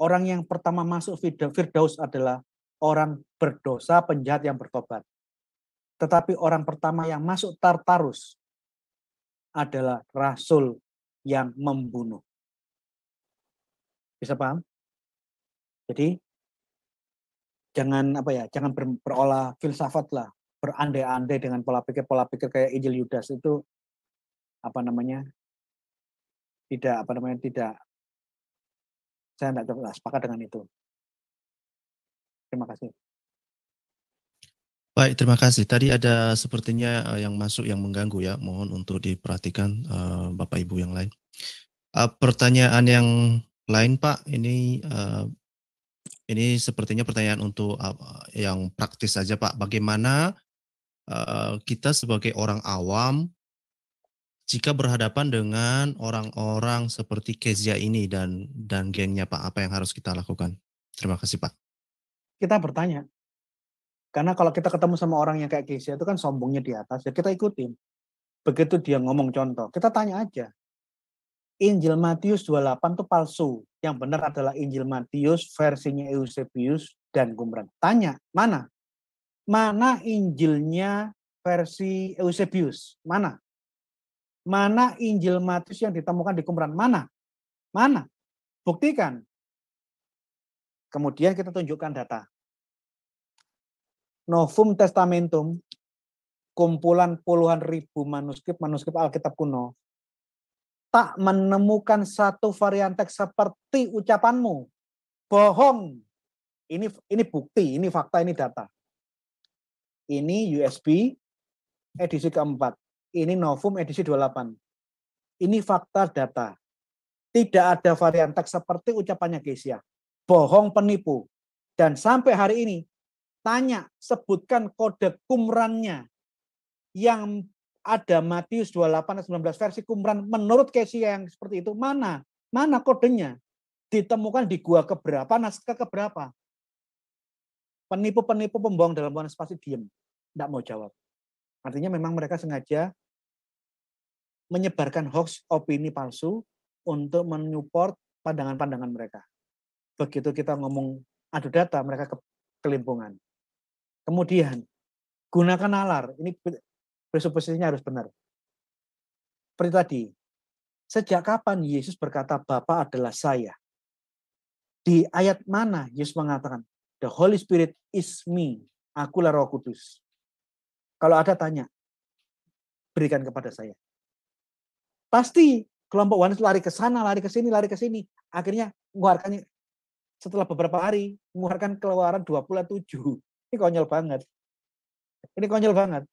orang yang pertama masuk Firdaus adalah orang berdosa penjahat yang bertobat. Tetapi orang pertama yang masuk Tartarus adalah rasul yang membunuh. Bisa paham? Jadi jangan apa ya, jangan ber, berolah filsafat lah, berandai-andai dengan pola pikir pola pikir kayak Injil Yudas itu apa namanya tidak apa namanya tidak saya tidak jelas sepakat dengan itu. Terima kasih. Baik, terima kasih. Tadi ada sepertinya eh, yang masuk yang mengganggu ya. Mohon untuk diperhatikan eh, Bapak Ibu yang lain. Eh, pertanyaan yang lain Pak, ini uh, ini sepertinya pertanyaan untuk uh, yang praktis saja Pak. Bagaimana uh, kita sebagai orang awam jika berhadapan dengan orang-orang seperti Kezia ini dan dan gengnya Pak, apa yang harus kita lakukan? Terima kasih Pak. Kita bertanya. Karena kalau kita ketemu sama orang yang kayak Kezia itu kan sombongnya di atas, ya kita ikutin. Begitu dia ngomong contoh, kita tanya aja. Injil Matius 28 itu palsu. Yang benar adalah Injil Matius versinya Eusebius dan Gumran. Tanya, mana? Mana Injilnya versi Eusebius? Mana? Mana Injil Matius yang ditemukan di Qumran? Mana? Mana? Buktikan. Kemudian kita tunjukkan data. Novum Testamentum, kumpulan puluhan ribu manuskrip, manuskrip Alkitab kuno, tak menemukan satu varian teks seperti ucapanmu. Bohong. Ini ini bukti, ini fakta, ini data. Ini USB edisi keempat. Ini Novum edisi 28. Ini fakta data. Tidak ada varian teks seperti ucapannya Kesia. Ya. Bohong penipu. Dan sampai hari ini, tanya, sebutkan kode kumrannya yang ada Matius 28 19 versi Qumran menurut Kesia yang seperti itu mana? Mana kodenya? Ditemukan di gua keberapa, naskah keberapa? Penipu-penipu pembohong dalam bahasa pasti diem. Tidak mau jawab. Artinya memang mereka sengaja menyebarkan hoax opini palsu untuk menyupport pandangan-pandangan mereka. Begitu kita ngomong adu data, mereka ke kelimpungan. Kemudian, gunakan nalar. Ini presuposisinya harus benar. Seperti tadi, sejak kapan Yesus berkata Bapa adalah saya? Di ayat mana Yesus mengatakan The Holy Spirit is me, akulah Roh Kudus. Kalau ada tanya, berikan kepada saya. Pasti kelompok wanita lari ke sana, lari ke sini, lari ke sini. Akhirnya mengeluarkannya setelah beberapa hari mengeluarkan keluaran 27. Ini konyol banget. Ini konyol banget.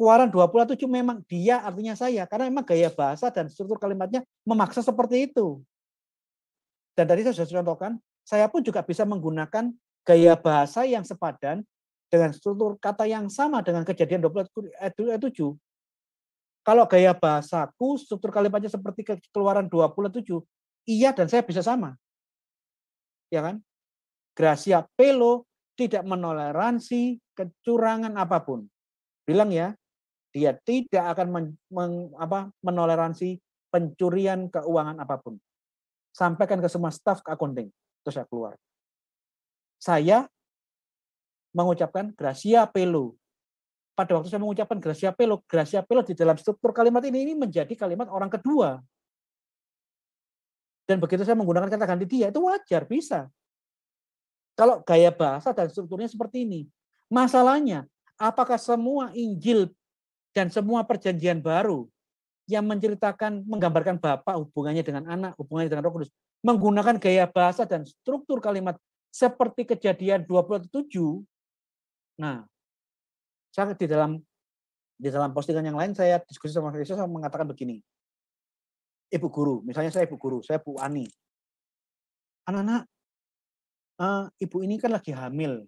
Keluaran 27 memang dia artinya saya. Karena memang gaya bahasa dan struktur kalimatnya memaksa seperti itu. Dan tadi saya sudah contohkan, saya pun juga bisa menggunakan gaya bahasa yang sepadan dengan struktur kata yang sama dengan kejadian 27 eh, Kalau gaya bahasaku, struktur kalimatnya seperti keluaran 27, iya dan saya bisa sama. Ya kan? Gracia Pelo tidak menoleransi kecurangan apapun. Bilang ya, dia tidak akan men, men, apa, menoleransi pencurian keuangan apapun. Sampaikan ke semua staf ke accounting. Terus saya keluar. Saya mengucapkan gracia pelo. Pada waktu saya mengucapkan gracia pelo, gracia pelo di dalam struktur kalimat ini, ini menjadi kalimat orang kedua. Dan begitu saya menggunakan kata ganti dia, itu wajar, bisa. Kalau gaya bahasa dan strukturnya seperti ini. Masalahnya, apakah semua Injil dan semua perjanjian baru yang menceritakan, menggambarkan Bapak hubungannya dengan anak, hubungannya dengan roh kudus, menggunakan gaya bahasa dan struktur kalimat seperti kejadian 27. Nah, saya di dalam di dalam postingan yang lain saya diskusi sama Kristus saya mengatakan begini. Ibu guru, misalnya saya ibu guru, saya Bu Ani. Anak-anak, uh, ibu ini kan lagi hamil.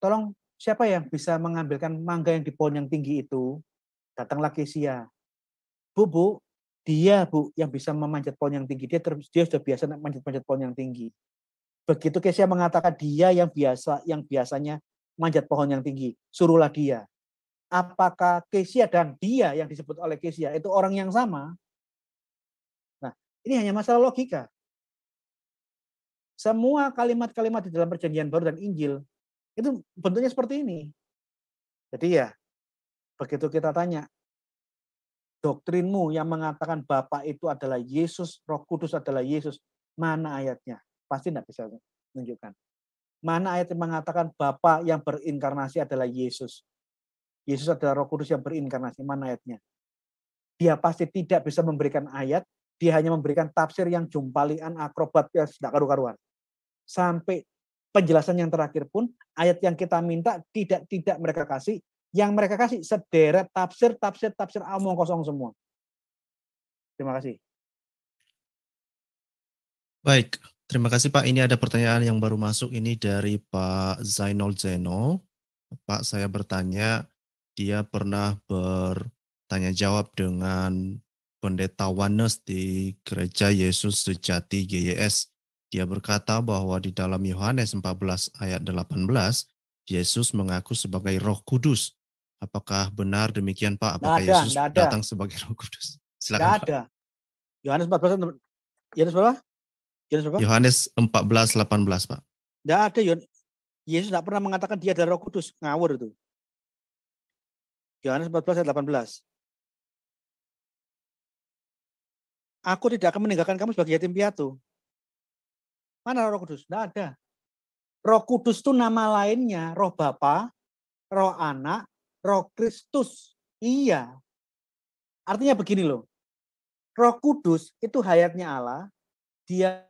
Tolong Siapa yang bisa mengambilkan mangga yang di pohon yang tinggi itu? Datanglah Kesia. Bu, bu, dia bu yang bisa memanjat pohon yang tinggi. Dia, ter, dia sudah biasa manjat-manjat pohon yang tinggi. Begitu Kesia mengatakan dia yang biasa, yang biasanya manjat pohon yang tinggi. Suruhlah dia. Apakah Kesia dan dia yang disebut oleh Kesia itu orang yang sama? Nah, ini hanya masalah logika semua kalimat-kalimat di dalam perjanjian baru dan Injil itu bentuknya seperti ini. Jadi ya, begitu kita tanya, doktrinmu yang mengatakan Bapak itu adalah Yesus, Roh Kudus adalah Yesus, mana ayatnya? Pasti tidak bisa menunjukkan. Mana ayat yang mengatakan Bapak yang berinkarnasi adalah Yesus? Yesus adalah Roh Kudus yang berinkarnasi. Mana ayatnya? Dia pasti tidak bisa memberikan ayat. Dia hanya memberikan tafsir yang jumpalian, akrobat, yang tidak karu-karuan. Sampai penjelasan yang terakhir pun ayat yang kita minta tidak tidak mereka kasih, yang mereka kasih sederet tafsir tafsir tafsir omong kosong semua. Terima kasih. Baik, terima kasih Pak. Ini ada pertanyaan yang baru masuk ini dari Pak Zainul Zeno. Pak, saya bertanya, dia pernah bertanya jawab dengan pendeta Wanes di Gereja Yesus Sejati GYS dia berkata bahwa di dalam Yohanes 14 ayat 18, Yesus mengaku sebagai roh kudus. Apakah benar demikian Pak? Apakah ada, Yesus ada. datang sebagai roh kudus? Silakan Tidak ada. Yohanes 14, Yohanes berapa? Yohanes berapa? Yohanes 14, 18 Pak. Tidak ada. Yesus tidak pernah mengatakan dia adalah roh kudus. Ngawur itu. Yohanes 14 ayat 18. Aku tidak akan meninggalkan kamu sebagai yatim piatu. Mana Roh Kudus? Tidak ada. Roh Kudus itu nama lainnya, Roh Bapa, Roh Anak, Roh Kristus. Iya. Artinya begini loh. Roh Kudus itu hayatnya Allah. Dia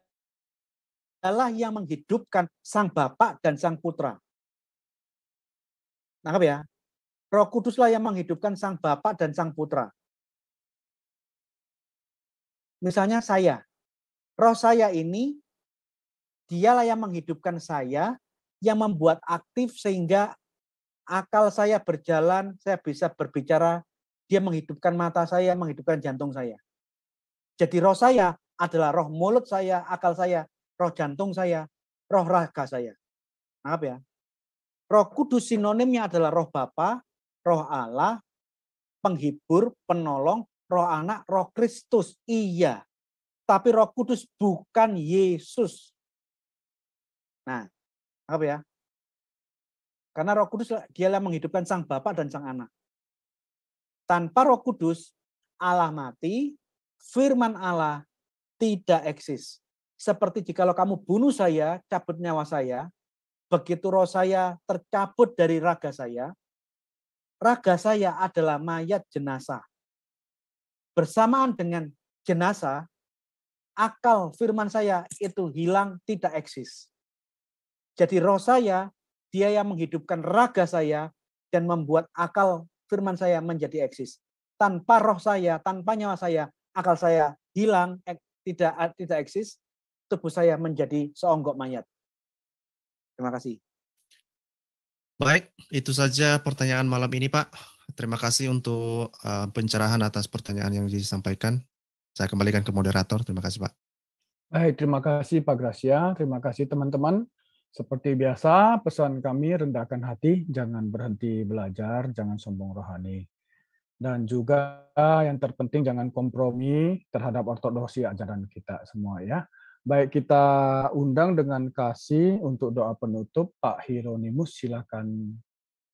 adalah yang menghidupkan Sang bapa dan Sang Putra. Nangkap ya? Roh Kuduslah yang menghidupkan Sang bapa dan Sang Putra. Misalnya saya. Roh saya ini Dialah yang menghidupkan saya, yang membuat aktif sehingga akal saya berjalan, saya bisa berbicara, dia menghidupkan mata saya, menghidupkan jantung saya. Jadi roh saya adalah roh mulut saya, akal saya, roh jantung saya, roh raga saya. Maaf ya. Roh Kudus sinonimnya adalah roh Bapa, roh Allah, penghibur, penolong, roh anak, roh Kristus. Iya. Tapi roh kudus bukan Yesus. Nah, apa ya? Karena Roh Kudus dialah menghidupkan Sang Bapa dan Sang Anak. Tanpa Roh Kudus, Allah mati, firman Allah tidak eksis. Seperti jikalau kamu bunuh saya, cabut nyawa saya, begitu roh saya tercabut dari raga saya, raga saya adalah mayat jenazah. Bersamaan dengan jenazah, akal firman saya itu hilang, tidak eksis. Jadi roh saya, dia yang menghidupkan raga saya dan membuat akal firman saya menjadi eksis. Tanpa roh saya, tanpa nyawa saya, akal saya hilang, tidak tidak eksis, tubuh saya menjadi seonggok mayat. Terima kasih. Baik, itu saja pertanyaan malam ini, Pak. Terima kasih untuk e, pencerahan atas pertanyaan yang disampaikan. Saya kembalikan ke moderator. Terima kasih, Pak. Baik, terima kasih Pak Gracia. Terima kasih teman-teman. Seperti biasa, pesan kami rendahkan hati, jangan berhenti belajar, jangan sombong rohani. Dan juga yang terpenting jangan kompromi terhadap ortodoksi ajaran kita semua ya. Baik kita undang dengan kasih untuk doa penutup Pak Hieronymus silakan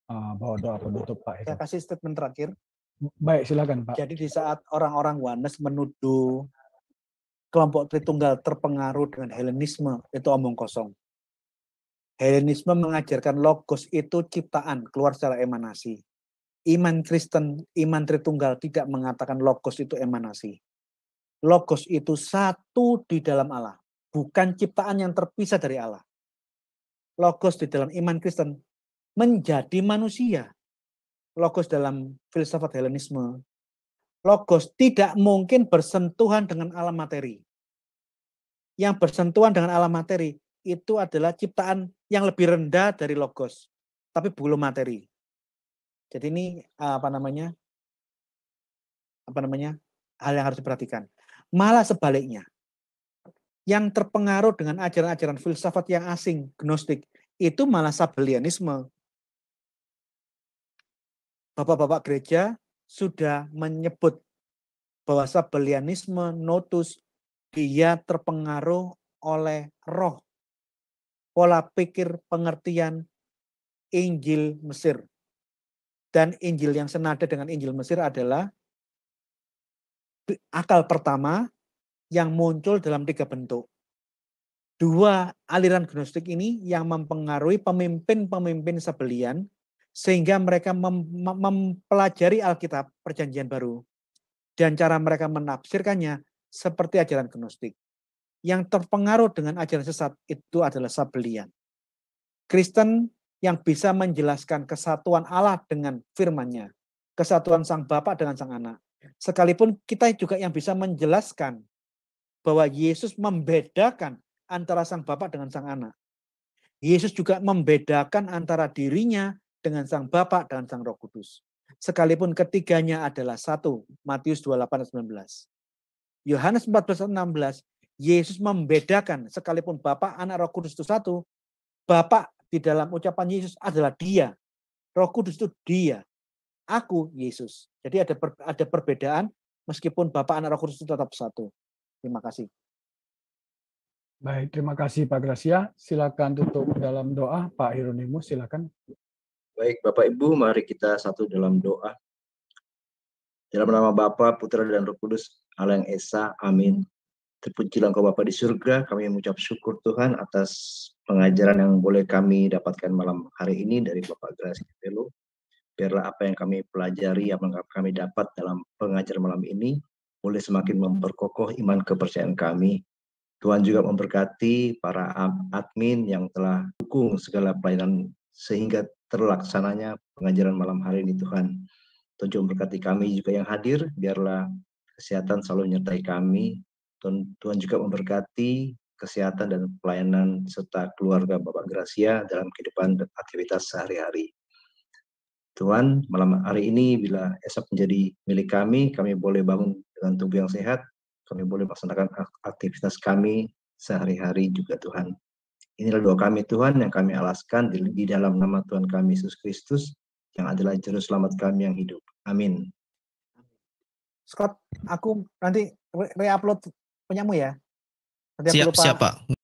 bahwa eh, bawa doa penutup Pak. Saya kasih statement terakhir. Baik silakan Pak. Jadi di saat orang-orang Wanes menuduh kelompok Tritunggal terpengaruh dengan Helenisme itu omong kosong Helenisme mengajarkan logos itu ciptaan keluar secara emanasi. Iman Kristen, iman Tritunggal tidak mengatakan logos itu emanasi. Logos itu satu di dalam Allah, bukan ciptaan yang terpisah dari Allah. Logos di dalam iman Kristen menjadi manusia. Logos dalam filsafat Helenisme, logos tidak mungkin bersentuhan dengan alam materi. Yang bersentuhan dengan alam materi itu adalah ciptaan yang lebih rendah dari logos, tapi belum materi. Jadi ini apa namanya? Apa namanya? Hal yang harus diperhatikan. Malah sebaliknya, yang terpengaruh dengan ajaran-ajaran filsafat yang asing, gnostik, itu malah sabelianisme. Bapak-bapak gereja sudah menyebut bahwa sabelianisme notus dia terpengaruh oleh roh pola pikir pengertian Injil Mesir. Dan Injil yang senada dengan Injil Mesir adalah akal pertama yang muncul dalam tiga bentuk. Dua aliran gnostik ini yang mempengaruhi pemimpin-pemimpin sebelian sehingga mereka mem mempelajari Alkitab Perjanjian Baru dan cara mereka menafsirkannya seperti ajaran gnostik yang terpengaruh dengan ajaran sesat itu adalah Sabelian. Kristen yang bisa menjelaskan kesatuan Allah dengan firmannya, kesatuan Sang Bapa dengan Sang Anak. Sekalipun kita juga yang bisa menjelaskan bahwa Yesus membedakan antara Sang Bapa dengan Sang Anak. Yesus juga membedakan antara dirinya dengan Sang Bapa dan Sang Roh Kudus. Sekalipun ketiganya adalah satu, Matius 28 19. Yohanes 14 16 Yesus membedakan sekalipun Bapa, Anak, Roh Kudus itu satu. Bapa di dalam ucapan Yesus adalah Dia. Roh Kudus itu Dia. Aku Yesus. Jadi ada per, ada perbedaan meskipun Bapa, Anak, Roh Kudus itu tetap satu. Terima kasih. Baik, terima kasih Pak Gracia. Silakan tutup dalam doa, Pak Hieronymus. Silakan. Baik, Bapak Ibu, mari kita satu dalam doa. Dalam nama Bapa, Putra dan Roh Kudus, Allah yang Esa, Amin. Terpujilah Engkau Bapa di surga, kami mengucap syukur Tuhan atas pengajaran yang boleh kami dapatkan malam hari ini dari Bapak Gracia Pelo. Biarlah apa yang kami pelajari, apa yang kami dapat dalam pengajaran malam ini, boleh semakin memperkokoh iman kepercayaan kami. Tuhan juga memberkati para admin yang telah dukung segala pelayanan sehingga terlaksananya pengajaran malam hari ini Tuhan. Tuhan juga memberkati kami juga yang hadir, biarlah kesehatan selalu menyertai kami, Tuhan, Tuhan juga memberkati kesehatan dan pelayanan serta keluarga Bapak Gracia dalam kehidupan dan aktivitas sehari-hari. Tuhan, malam hari ini bila esok menjadi milik kami, kami boleh bangun dengan tubuh yang sehat, kami boleh melaksanakan aktivitas kami sehari-hari juga Tuhan. Inilah doa kami Tuhan yang kami alaskan di, di dalam nama Tuhan kami Yesus Kristus yang adalah juru selamat kami yang hidup. Amin. Scott, aku nanti re-upload punyamu ya. Nanti siap, lupa. siap Pak.